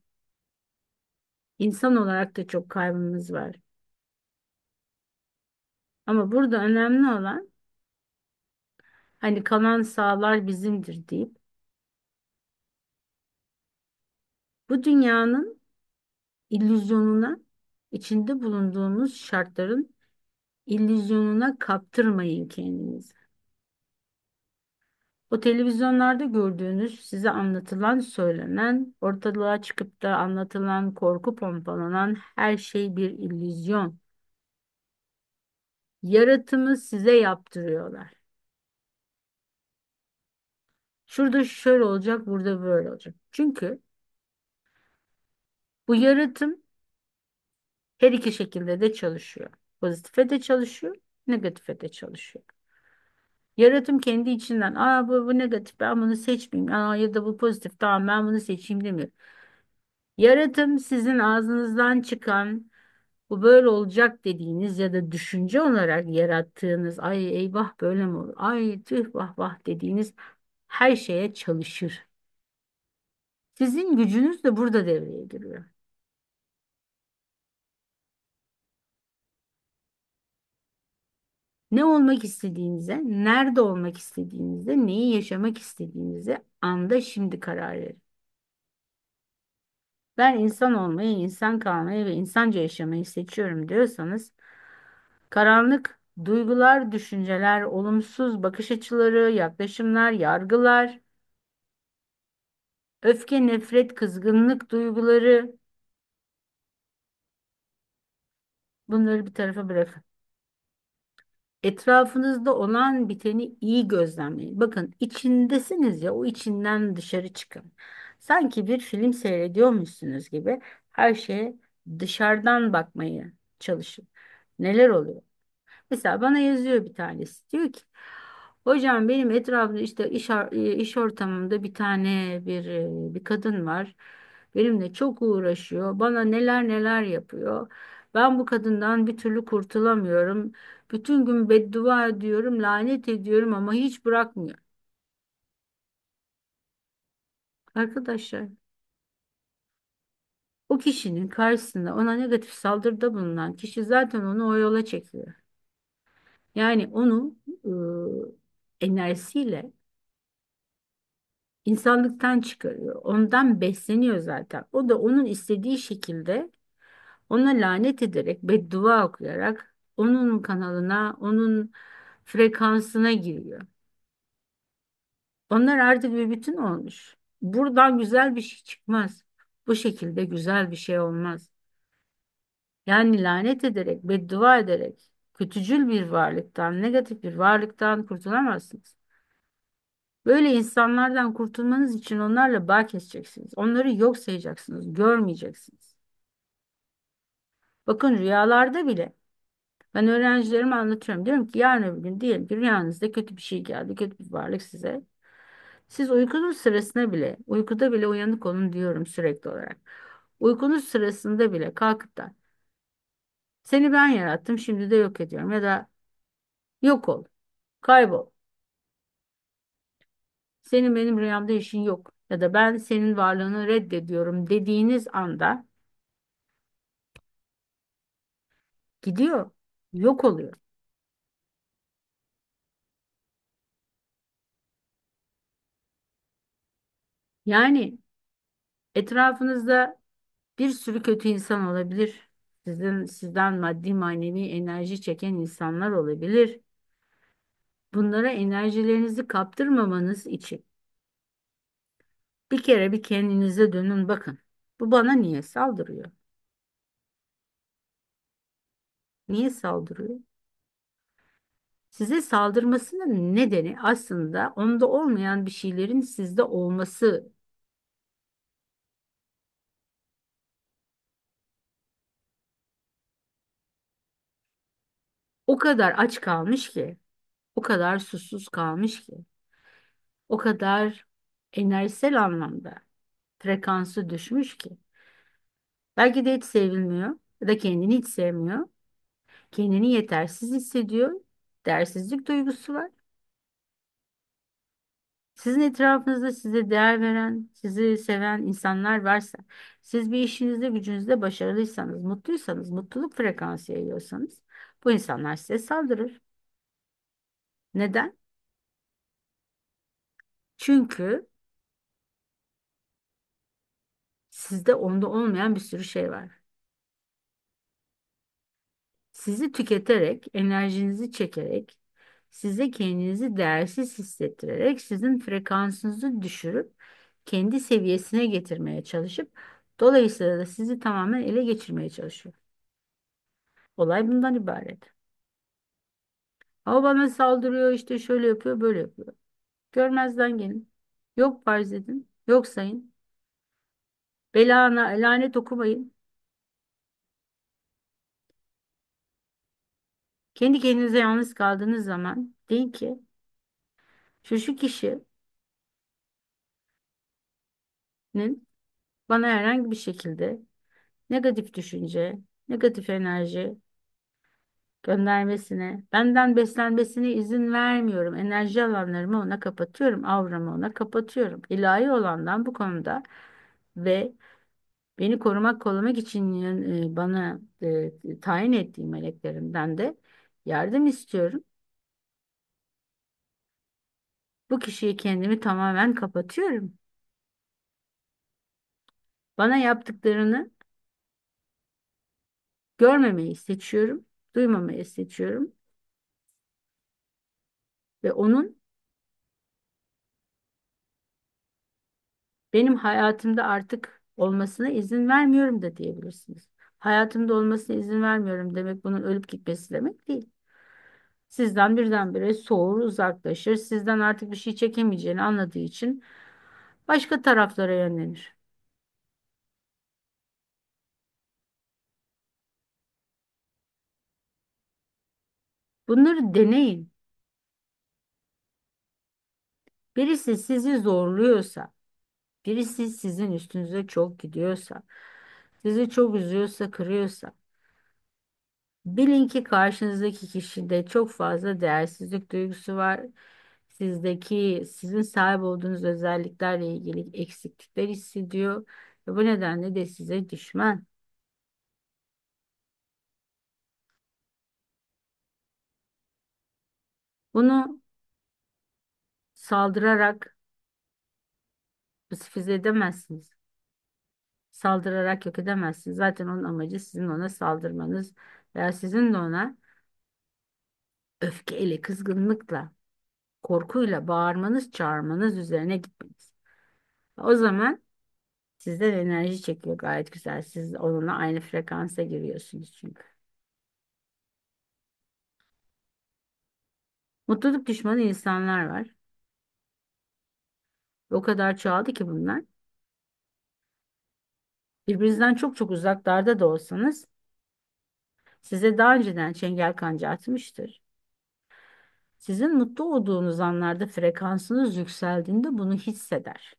insan olarak da çok kaybımız var. Ama burada önemli olan hani kalan sağlar bizimdir deyip Bu dünyanın illüzyonuna içinde bulunduğunuz şartların illüzyonuna kaptırmayın kendinizi. O televizyonlarda gördüğünüz, size anlatılan, söylenen, ortalığa çıkıp da anlatılan, korku pompalanan her şey bir illüzyon. Yaratımı size yaptırıyorlar. Şurada şöyle olacak, burada böyle olacak. Çünkü bu yaratım her iki şekilde de çalışıyor. Pozitife de çalışıyor, negatife de çalışıyor. Yaratım kendi içinden aa bu, bu negatif ben bunu seçmeyeyim aa, ya da bu pozitif tamam ben bunu seçeyim demiyor. Yaratım sizin ağzınızdan çıkan bu böyle olacak dediğiniz ya da düşünce olarak yarattığınız ay eyvah böyle mi olur ay tüh vah vah dediğiniz her şeye çalışır. Sizin gücünüz de burada devreye giriyor. ne olmak istediğinize, nerede olmak istediğinize, neyi yaşamak istediğinize anda şimdi karar verin. Ben insan olmayı, insan kalmayı ve insanca yaşamayı seçiyorum diyorsanız karanlık duygular, düşünceler, olumsuz bakış açıları, yaklaşımlar, yargılar, öfke, nefret, kızgınlık duyguları bunları bir tarafa bırakın. Etrafınızda olan biteni iyi gözlemleyin. Bakın içindesiniz ya o içinden dışarı çıkın. Sanki bir film seyrediyormuşsunuz gibi her şeye dışarıdan bakmayı çalışın. Neler oluyor? Mesela bana yazıyor bir tanesi. Diyor ki hocam benim etrafımda işte iş, e, iş ortamımda bir tane bir, e, bir kadın var. Benimle çok uğraşıyor. Bana neler neler yapıyor. Ben bu kadından bir türlü kurtulamıyorum. Bütün gün beddua ediyorum, lanet ediyorum ama hiç bırakmıyor. Arkadaşlar, o kişinin karşısında ona negatif saldırıda bulunan kişi zaten onu o yola çekiyor. Yani onu ıı, enerjisiyle insanlıktan çıkarıyor. Ondan besleniyor zaten. O da onun istediği şekilde ona lanet ederek beddua okuyarak onun kanalına, onun frekansına giriyor. Onlar artık bir bütün olmuş. Buradan güzel bir şey çıkmaz. Bu şekilde güzel bir şey olmaz. Yani lanet ederek, beddua ederek kötücül bir varlıktan, negatif bir varlıktan kurtulamazsınız. Böyle insanlardan kurtulmanız için onlarla bağ keseceksiniz. Onları yok sayacaksınız, görmeyeceksiniz. Bakın rüyalarda bile ben öğrencilerime anlatıyorum. Diyorum ki yarın öbür gün diyelim ki rüyanızda kötü bir şey geldi, kötü bir varlık size. Siz uykunun sırasında bile, uykuda bile uyanık olun diyorum sürekli olarak. uykunun sırasında bile kalkıp da seni ben yarattım şimdi de yok ediyorum ya da yok ol, kaybol. Senin benim rüyamda işin yok ya da ben senin varlığını reddediyorum dediğiniz anda Gidiyor. Yok oluyor. Yani etrafınızda bir sürü kötü insan olabilir. Sizden, sizden maddi manevi enerji çeken insanlar olabilir. Bunlara enerjilerinizi kaptırmamanız için bir kere bir kendinize dönün bakın. Bu bana niye saldırıyor? Niye saldırıyor? Size saldırmasının nedeni aslında onda olmayan bir şeylerin sizde olması. O kadar aç kalmış ki, o kadar susuz kalmış ki, o kadar enerjisel anlamda frekansı düşmüş ki. Belki de hiç sevilmiyor ya da kendini hiç sevmiyor. Kendini yetersiz hissediyor. Değersizlik duygusu var. Sizin etrafınızda size değer veren, sizi seven insanlar varsa, siz bir işinizde, gücünüzde başarılıysanız, mutluysanız, mutluluk frekansı yayıyorsanız bu insanlar size saldırır. Neden? Çünkü sizde onda olmayan bir sürü şey var sizi tüketerek, enerjinizi çekerek, size kendinizi değersiz hissettirerek sizin frekansınızı düşürüp kendi seviyesine getirmeye çalışıp dolayısıyla da sizi tamamen ele geçirmeye çalışıyor. Olay bundan ibaret. Ama bana saldırıyor işte şöyle yapıyor böyle yapıyor. Görmezden gelin. Yok farz edin. Yok sayın. Belana lanet okumayın. Kendi kendinize yalnız kaldığınız zaman deyin ki şu şu kişinin bana herhangi bir şekilde negatif düşünce, negatif enerji göndermesine, benden beslenmesine izin vermiyorum. Enerji alanlarımı ona kapatıyorum, avramı ona kapatıyorum. İlahi olandan bu konuda ve beni korumak kollamak için e, bana e, tayin ettiği meleklerimden de Yardım istiyorum. Bu kişiyi kendimi tamamen kapatıyorum. Bana yaptıklarını görmemeyi seçiyorum, duymamayı seçiyorum ve onun benim hayatımda artık olmasına izin vermiyorum da diyebilirsiniz. Hayatımda olmasına izin vermiyorum demek bunun ölüp gitmesi demek değil. Sizden birdenbire soğur, uzaklaşır. Sizden artık bir şey çekemeyeceğini anladığı için başka taraflara yönlenir. Bunları deneyin. Birisi sizi zorluyorsa, birisi sizin üstünüze çok gidiyorsa, sizi çok üzüyorsa, kırıyorsa bilin ki karşınızdaki kişide çok fazla değersizlik duygusu var. Sizdeki, sizin sahip olduğunuz özelliklerle ilgili eksiklikler hissediyor. Ve bu nedenle de size düşman. Bunu saldırarak siz edemezsiniz saldırarak yok edemezsin. Zaten onun amacı sizin ona saldırmanız veya sizin de ona öfkeyle, kızgınlıkla, korkuyla bağırmanız, çağırmanız üzerine gitmeniz. O zaman sizden enerji çekiyor gayet güzel. Siz onunla aynı frekansa giriyorsunuz çünkü. Mutluluk düşmanı insanlar var. O kadar çoğaldı ki bunlar. Birbirinizden çok çok uzaklarda da olsanız size daha önceden çengel kancı atmıştır. Sizin mutlu olduğunuz anlarda frekansınız yükseldiğinde bunu hisseder.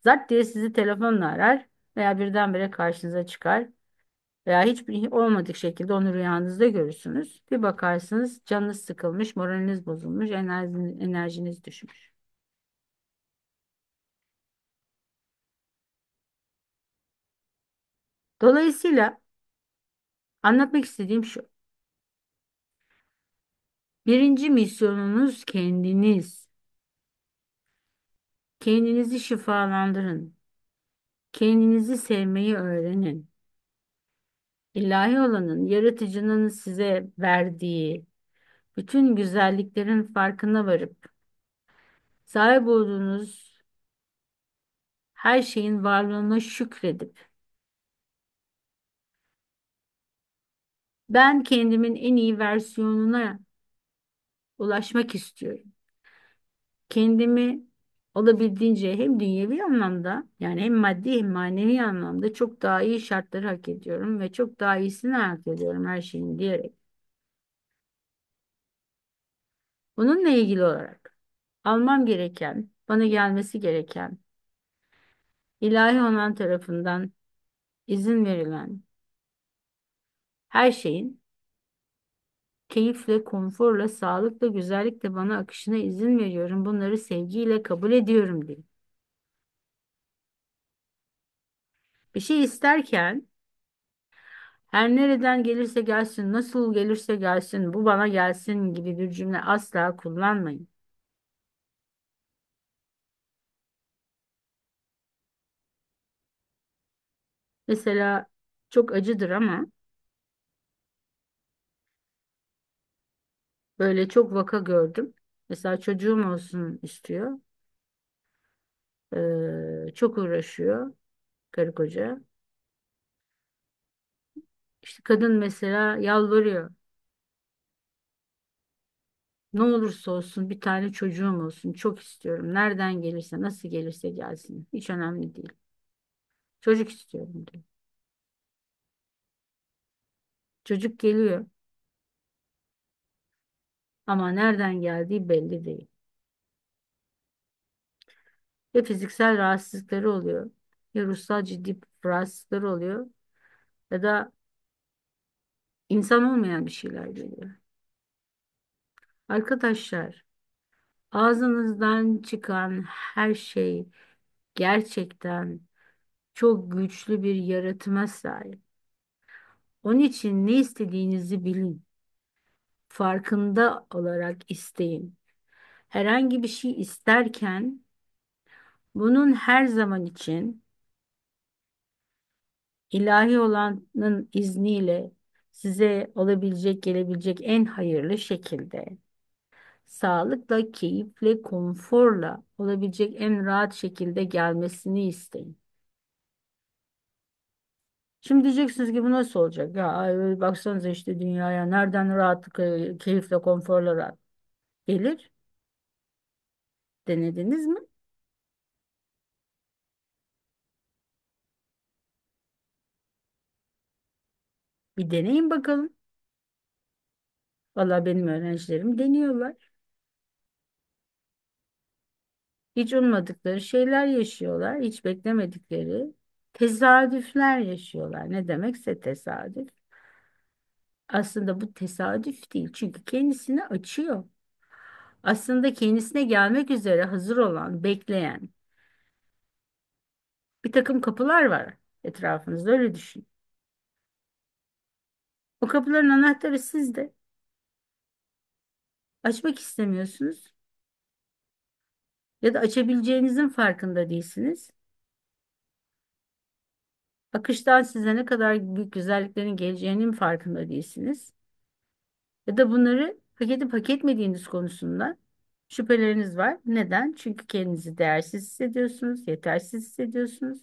Zart diye sizi telefonla arar veya birdenbire karşınıza çıkar veya hiçbir olmadık şekilde onu rüyanızda görürsünüz. Bir bakarsınız canınız sıkılmış, moraliniz bozulmuş, enerjiniz, enerjiniz düşmüş. Dolayısıyla anlatmak istediğim şu. Birinci misyonunuz kendiniz. Kendinizi şifalandırın. Kendinizi sevmeyi öğrenin. İlahi olanın, yaratıcının size verdiği bütün güzelliklerin farkına varıp sahip olduğunuz her şeyin varlığına şükredip Ben kendimin en iyi versiyonuna ulaşmak istiyorum. Kendimi olabildiğince hem dünyevi anlamda yani hem maddi hem manevi anlamda çok daha iyi şartları hak ediyorum ve çok daha iyisini hak ediyorum her şeyin diyerek. Bununla ilgili olarak almam gereken, bana gelmesi gereken, ilahi olan tarafından izin verilen her şeyin keyifle, konforla, sağlıkla, güzellikle bana akışına izin veriyorum. Bunları sevgiyle kabul ediyorum diye. Bir şey isterken her nereden gelirse gelsin, nasıl gelirse gelsin, bu bana gelsin gibi bir cümle asla kullanmayın. Mesela çok acıdır ama Böyle çok vaka gördüm. Mesela çocuğum olsun istiyor. Ee, çok uğraşıyor karı koca. İşte kadın mesela yalvarıyor. Ne olursa olsun bir tane çocuğum olsun. Çok istiyorum. Nereden gelirse, nasıl gelirse gelsin. Hiç önemli değil. Çocuk istiyorum diyor. Çocuk geliyor. Ama nereden geldiği belli değil. Ya fiziksel rahatsızlıkları oluyor. Ya ruhsal ciddi rahatsızlıkları oluyor. Ya da insan olmayan bir şeyler geliyor. Arkadaşlar, ağzınızdan çıkan her şey gerçekten çok güçlü bir yaratıma sahip. Onun için ne istediğinizi bilin farkında olarak isteyin. Herhangi bir şey isterken bunun her zaman için ilahi olanın izniyle size olabilecek, gelebilecek en hayırlı şekilde sağlıkla, keyifle, konforla olabilecek en rahat şekilde gelmesini isteyin. Şimdi diyeceksiniz ki bu nasıl olacak? Ya ay, baksanıza işte dünyaya nereden rahatlık, e, keyifle, konforla rahat. Gelir. Denediniz mi? Bir deneyin bakalım. Valla benim öğrencilerim deniyorlar. Hiç ummadıkları şeyler yaşıyorlar. Hiç beklemedikleri Tesadüfler yaşıyorlar. Ne demekse tesadüf. Aslında bu tesadüf değil. Çünkü kendisini açıyor. Aslında kendisine gelmek üzere hazır olan, bekleyen bir takım kapılar var etrafınızda. Öyle düşün. O kapıların anahtarı sizde. Açmak istemiyorsunuz. Ya da açabileceğinizin farkında değilsiniz. Akıştan size ne kadar büyük güzelliklerin geleceğinin farkında değilsiniz. Ya da bunları hak edip hak etmediğiniz konusunda şüpheleriniz var. Neden? Çünkü kendinizi değersiz hissediyorsunuz, yetersiz hissediyorsunuz.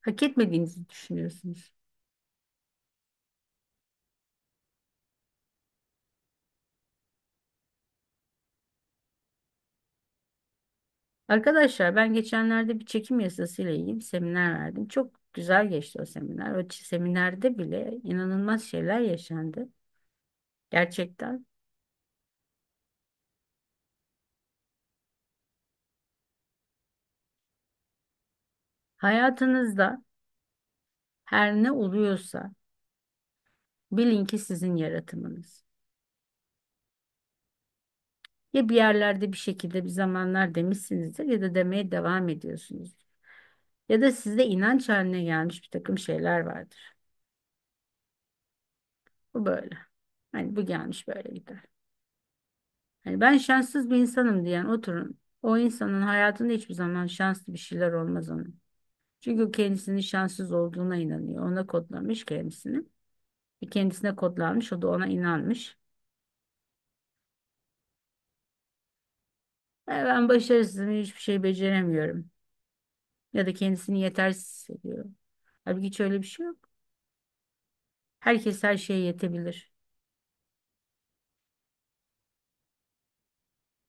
Hak etmediğinizi düşünüyorsunuz. Arkadaşlar ben geçenlerde bir çekim yasası ile ilgili bir seminer verdim. Çok güzel geçti o seminer. O seminerde bile inanılmaz şeyler yaşandı. Gerçekten. Hayatınızda her ne oluyorsa bilin ki sizin yaratımınız. Ya bir yerlerde bir şekilde bir zamanlar demişsinizdir ya da demeye devam ediyorsunuz. Ya da sizde inanç haline gelmiş bir takım şeyler vardır. Bu böyle. Hani bu gelmiş böyle gider. Hani ben şanssız bir insanım diyen oturun. O insanın hayatında hiçbir zaman şanslı bir şeyler olmaz onun. Çünkü kendisinin şanssız olduğuna inanıyor. Ona kodlamış kendisini. Kendisine kodlanmış, o da ona inanmış. E, ben başarısızım, hiçbir şey beceremiyorum. Ya da kendisini yetersiz hissediyor. Halbuki hiç öyle bir şey yok. Herkes her şeye yetebilir.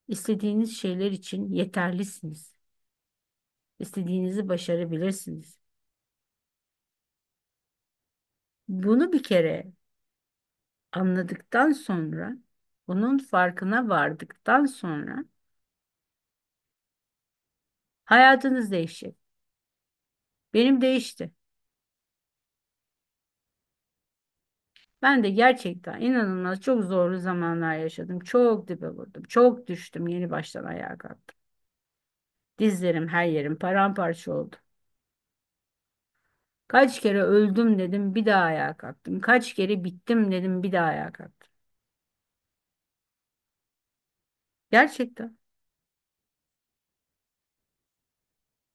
İstediğiniz şeyler için yeterlisiniz. İstediğinizi başarabilirsiniz. Bunu bir kere anladıktan sonra, bunun farkına vardıktan sonra Hayatınız değişecek. Benim değişti. Ben de gerçekten inanılmaz çok zorlu zamanlar yaşadım. Çok dibe vurdum. Çok düştüm. Yeni baştan ayağa kalktım. Dizlerim her yerim paramparça oldu. Kaç kere öldüm dedim bir daha ayağa kalktım. Kaç kere bittim dedim bir daha ayağa kalktım. Gerçekten.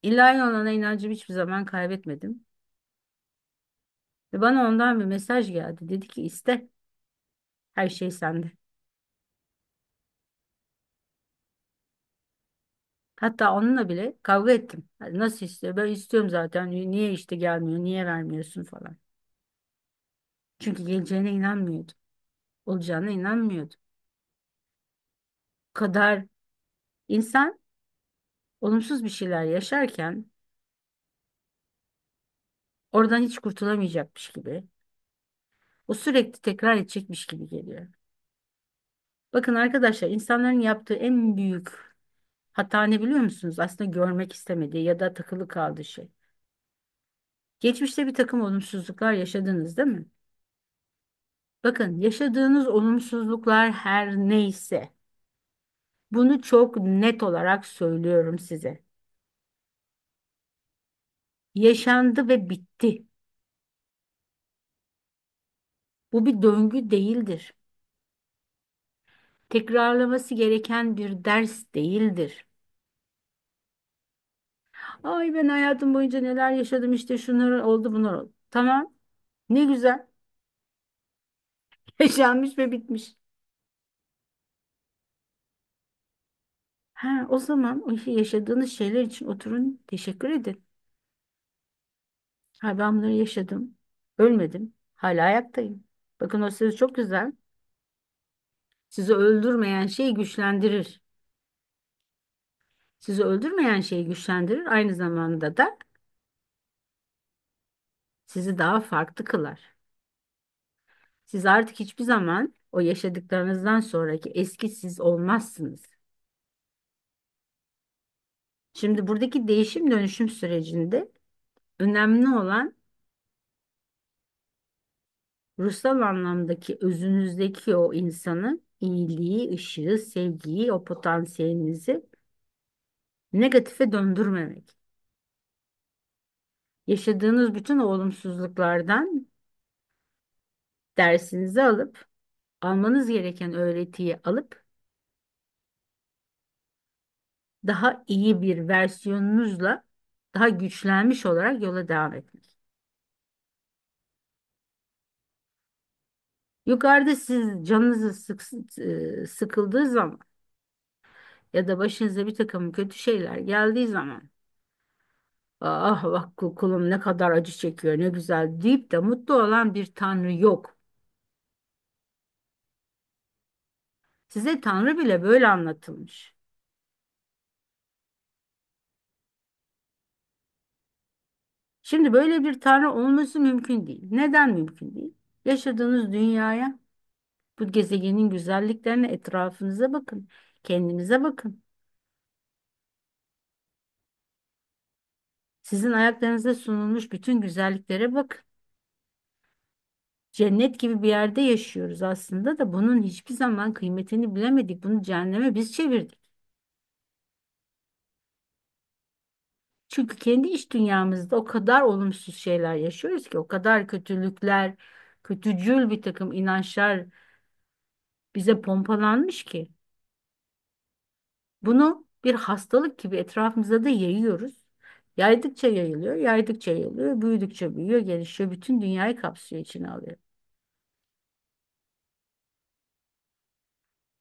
İlahi olana inancımı hiçbir zaman kaybetmedim. Ve bana ondan bir mesaj geldi. Dedi ki iste. Her şey sende. Hatta onunla bile kavga ettim. Hani Nasıl istiyor? Ben istiyorum zaten. Niye işte gelmiyor? Niye vermiyorsun falan. Çünkü geleceğine inanmıyordum Olacağına inanmıyordum kadar insan olumsuz bir şeyler yaşarken oradan hiç kurtulamayacakmış gibi o sürekli tekrar edecekmiş gibi geliyor. Bakın arkadaşlar insanların yaptığı en büyük hata ne biliyor musunuz? Aslında görmek istemediği ya da takılı kaldığı şey. Geçmişte bir takım olumsuzluklar yaşadınız değil mi? Bakın yaşadığınız olumsuzluklar her neyse bunu çok net olarak söylüyorum size. Yaşandı ve bitti. Bu bir döngü değildir. Tekrarlaması gereken bir ders değildir. Ay ben hayatım boyunca neler yaşadım işte şunlar oldu bunlar oldu. Tamam. Ne güzel. Yaşanmış ve bitmiş. Ha, o zaman o yaşadığınız şeyler için oturun, teşekkür edin. Ha, ben bunları yaşadım. Ölmedim. Hala ayaktayım. Bakın o söz çok güzel. Sizi öldürmeyen şey güçlendirir. Sizi öldürmeyen şey güçlendirir. Aynı zamanda da sizi daha farklı kılar. Siz artık hiçbir zaman o yaşadıklarınızdan sonraki eski siz olmazsınız. Şimdi buradaki değişim dönüşüm sürecinde önemli olan ruhsal anlamdaki özünüzdeki o insanın iyiliği, ışığı, sevgiyi, o potansiyelinizi negatife döndürmemek. Yaşadığınız bütün olumsuzluklardan dersinizi alıp almanız gereken öğretiyi alıp daha iyi bir versiyonunuzla daha güçlenmiş olarak yola devam etmek. Yukarıda siz canınızı sık, e, sıkıldığı zaman ya da başınıza bir takım kötü şeyler geldiği zaman ah bak kulum ne kadar acı çekiyor ne güzel deyip de mutlu olan bir tanrı yok. Size tanrı bile böyle anlatılmış. Şimdi böyle bir tanrı olması mümkün değil. Neden mümkün değil? Yaşadığınız dünyaya, bu gezegenin güzelliklerine, etrafınıza bakın. Kendinize bakın. Sizin ayaklarınıza sunulmuş bütün güzelliklere bakın. Cennet gibi bir yerde yaşıyoruz aslında da bunun hiçbir zaman kıymetini bilemedik. Bunu cehenneme biz çevirdik. Çünkü kendi iş dünyamızda o kadar olumsuz şeyler yaşıyoruz ki, o kadar kötülükler, kötücül bir takım inançlar bize pompalanmış ki. Bunu bir hastalık gibi etrafımıza da yayıyoruz. Yaydıkça yayılıyor, yaydıkça yayılıyor, büyüdükçe büyüyor, gelişiyor, bütün dünyayı kapsıyor, içine alıyor.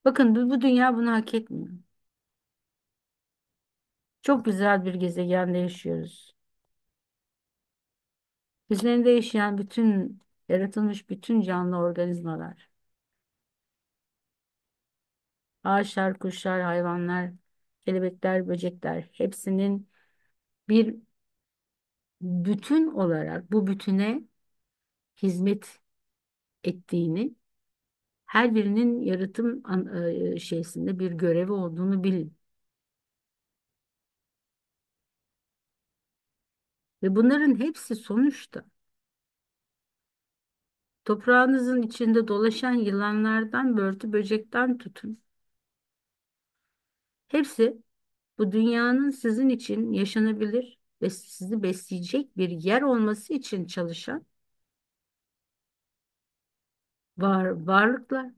Bakın bu dünya bunu hak etmiyor. Çok güzel bir gezegende yaşıyoruz. Üzerinde yaşayan bütün, yaratılmış bütün canlı organizmalar, ağaçlar, kuşlar, hayvanlar, kelebekler, böcekler hepsinin bir bütün olarak bu bütüne hizmet ettiğini, her birinin yaratım e, şeysinde bir görevi olduğunu bilin. Ve bunların hepsi sonuçta toprağınızın içinde dolaşan yılanlardan, börtü böcekten tutun. Hepsi bu dünyanın sizin için yaşanabilir ve sizi besleyecek bir yer olması için çalışan var, varlıklar.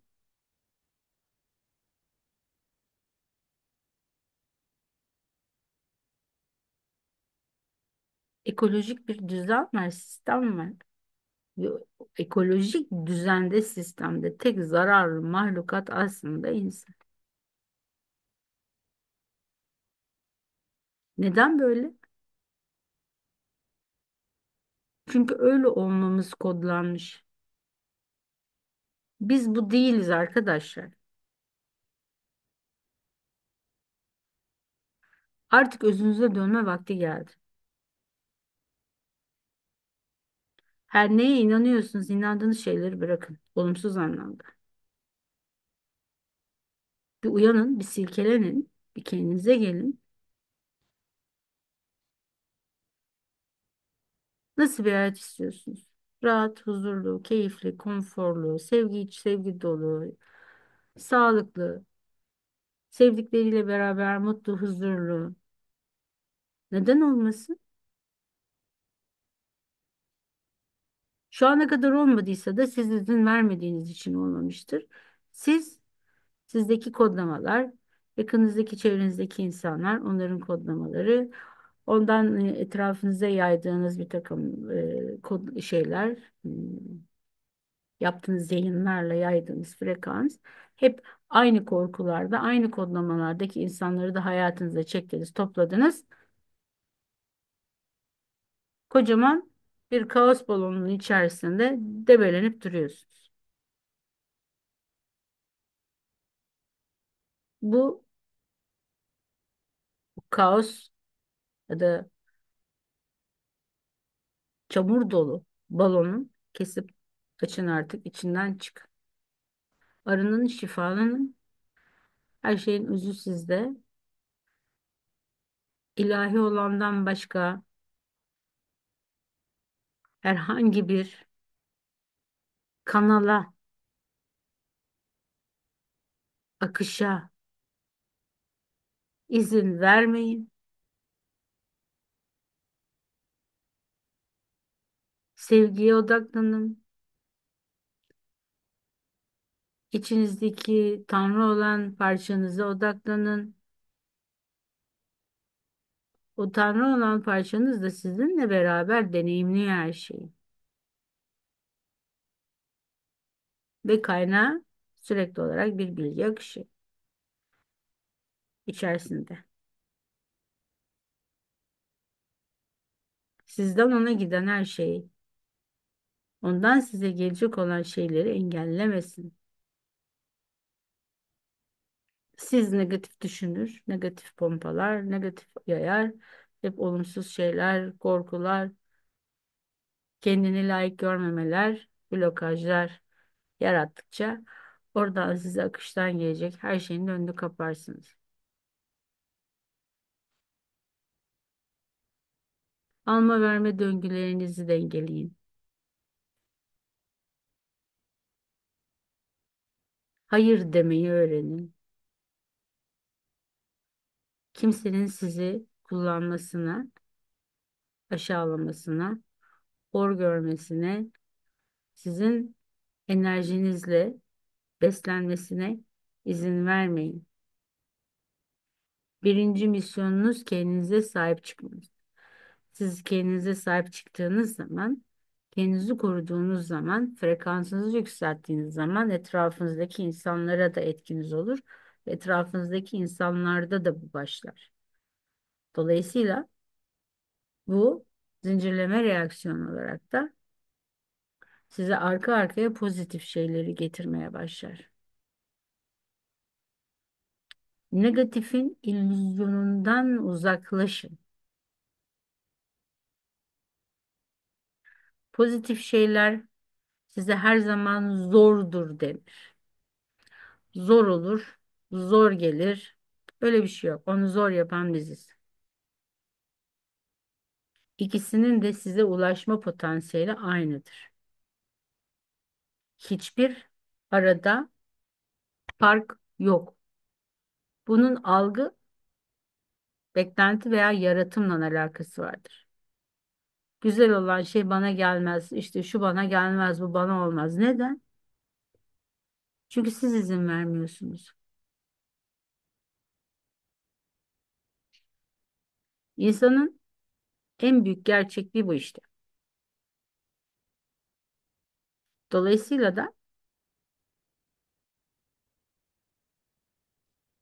ekolojik bir düzen var, sistem var. Ekolojik düzende, sistemde tek zararlı mahlukat aslında insan. Neden böyle? Çünkü öyle olmamız kodlanmış. Biz bu değiliz arkadaşlar. Artık özünüze dönme vakti geldi. Her neye inanıyorsunuz, inandığınız şeyleri bırakın. Olumsuz anlamda. Bir uyanın, bir silkelenin, bir kendinize gelin. Nasıl bir hayat istiyorsunuz? Rahat, huzurlu, keyifli, konforlu, sevgi iç, sevgi dolu, sağlıklı, sevdikleriyle beraber mutlu, huzurlu. Neden olmasın? Şu ana kadar olmadıysa da siz izin vermediğiniz için olmamıştır. Siz, sizdeki kodlamalar, yakınızdaki çevrenizdeki insanlar, onların kodlamaları, ondan e, etrafınıza yaydığınız bir takım e, kod, şeyler, hmm, yaptığınız yayınlarla yaydığınız frekans hep aynı korkularda, aynı kodlamalardaki insanları da hayatınıza çektiniz, topladınız. Kocaman bir kaos balonunun içerisinde debelenip duruyorsunuz. Bu, bu kaos ya da çamur dolu balonun kesip açın artık içinden çık. Arının, şifalanın. Her şeyin özü sizde. İlahi olandan başka herhangi bir kanala, akışa izin vermeyin. Sevgiye odaklanın. İçinizdeki Tanrı olan parçanıza odaklanın. O Tanrı olan parçanız da sizinle beraber deneyimliyor her şeyi. Ve kaynağı sürekli olarak bir bilgi akışı içerisinde. Sizden ona giden her şeyi, ondan size gelecek olan şeyleri engellemesin. Siz negatif düşünür, negatif pompalar, negatif yayar, hep olumsuz şeyler, korkular, kendini layık görmemeler, blokajlar yarattıkça oradan size akıştan gelecek her şeyin önünü kaparsınız. Alma verme döngülerinizi dengeleyin. Hayır demeyi öğrenin kimsenin sizi kullanmasına, aşağılamasına, hor görmesine, sizin enerjinizle beslenmesine izin vermeyin. Birinci misyonunuz kendinize sahip çıkmanız. Siz kendinize sahip çıktığınız zaman, kendinizi koruduğunuz zaman, frekansınızı yükselttiğiniz zaman etrafınızdaki insanlara da etkiniz olur etrafınızdaki insanlarda da bu başlar. Dolayısıyla bu zincirleme reaksiyon olarak da size arka arkaya pozitif şeyleri getirmeye başlar. Negatifin illüzyonundan uzaklaşın. Pozitif şeyler size her zaman zordur denir. Zor olur, zor gelir. öyle bir şey yok. Onu zor yapan biziz. İkisinin de size ulaşma potansiyeli aynıdır. Hiçbir arada fark yok. Bunun algı, beklenti veya yaratımla alakası vardır. Güzel olan şey bana gelmez, işte şu bana gelmez, bu bana olmaz. Neden? Çünkü siz izin vermiyorsunuz. İnsanın en büyük gerçekliği bu işte. Dolayısıyla da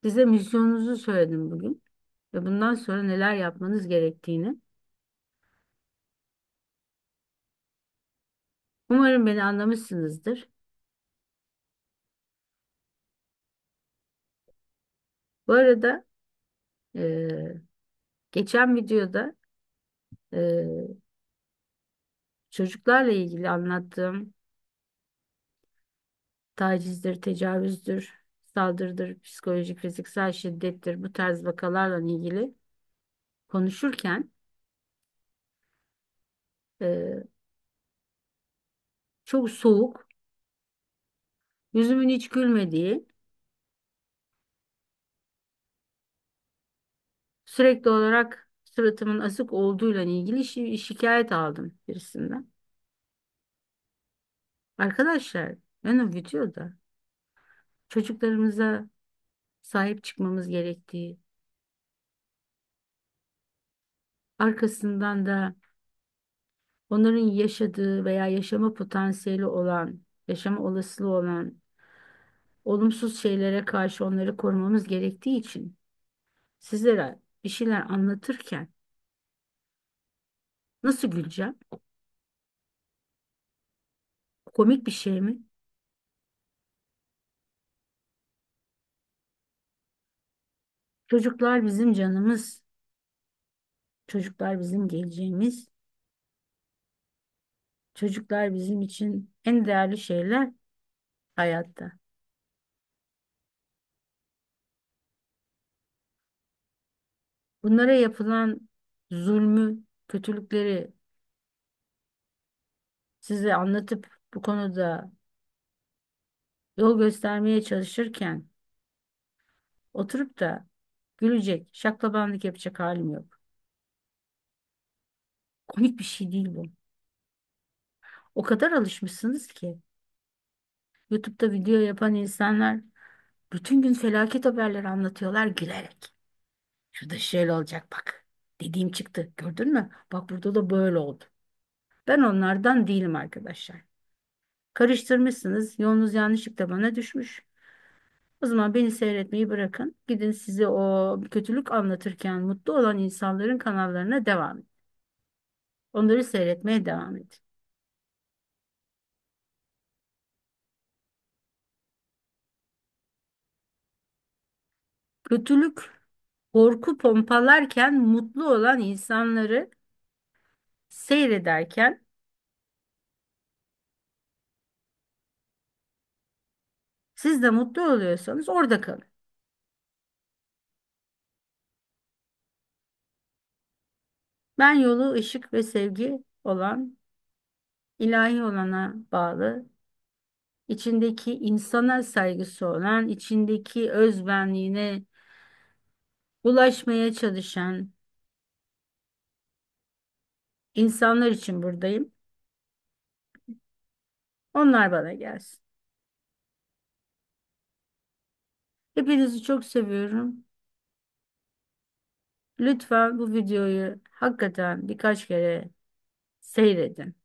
size misyonunuzu söyledim bugün ve bundan sonra neler yapmanız gerektiğini. Umarım beni anlamışsınızdır. Bu arada e, Geçen videoda e, çocuklarla ilgili anlattığım tacizdir, tecavüzdür, saldırıdır, psikolojik, fiziksel şiddettir bu tarz vakalarla ilgili konuşurken e, çok soğuk, yüzümün hiç gülmediği sürekli olarak suratımın asık olduğuyla ilgili şi şikayet aldım birisinden. Arkadaşlar, yani videoda çocuklarımıza sahip çıkmamız gerektiği, arkasından da onların yaşadığı veya yaşama potansiyeli olan, yaşama olasılığı olan olumsuz şeylere karşı onları korumamız gerektiği için sizlere bir şeyler anlatırken nasıl güleceğim? Komik bir şey mi? Çocuklar bizim canımız. Çocuklar bizim geleceğimiz. Çocuklar bizim için en değerli şeyler hayatta. Bunlara yapılan zulmü, kötülükleri size anlatıp bu konuda yol göstermeye çalışırken oturup da gülecek, şaklabanlık yapacak halim yok. Komik bir şey değil bu. O kadar alışmışsınız ki. YouTube'da video yapan insanlar bütün gün felaket haberleri anlatıyorlar gülerek. Şurada şöyle olacak bak. Dediğim çıktı. Gördün mü? Bak burada da böyle oldu. Ben onlardan değilim arkadaşlar. Karıştırmışsınız. Yolunuz yanlışlıkla bana düşmüş. O zaman beni seyretmeyi bırakın. Gidin size o kötülük anlatırken mutlu olan insanların kanallarına devam edin. Onları seyretmeye devam edin. Kötülük korku pompalarken mutlu olan insanları seyrederken siz de mutlu oluyorsanız orada kalın. Ben yolu ışık ve sevgi olan, ilahi olana bağlı, içindeki insana saygısı olan, içindeki özbenliğine ulaşmaya çalışan insanlar için buradayım. Onlar bana gelsin. Hepinizi çok seviyorum. Lütfen bu videoyu hakikaten birkaç kere seyredin.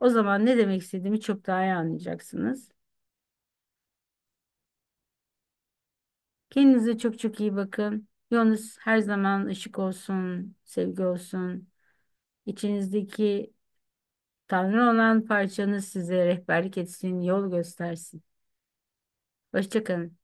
O zaman ne demek istediğimi çok daha iyi anlayacaksınız. Kendinize çok çok iyi bakın. Yolunuz her zaman ışık olsun, sevgi olsun. İçinizdeki Tanrı olan parçanız size rehberlik etsin, yol göstersin. Hoşçakalın.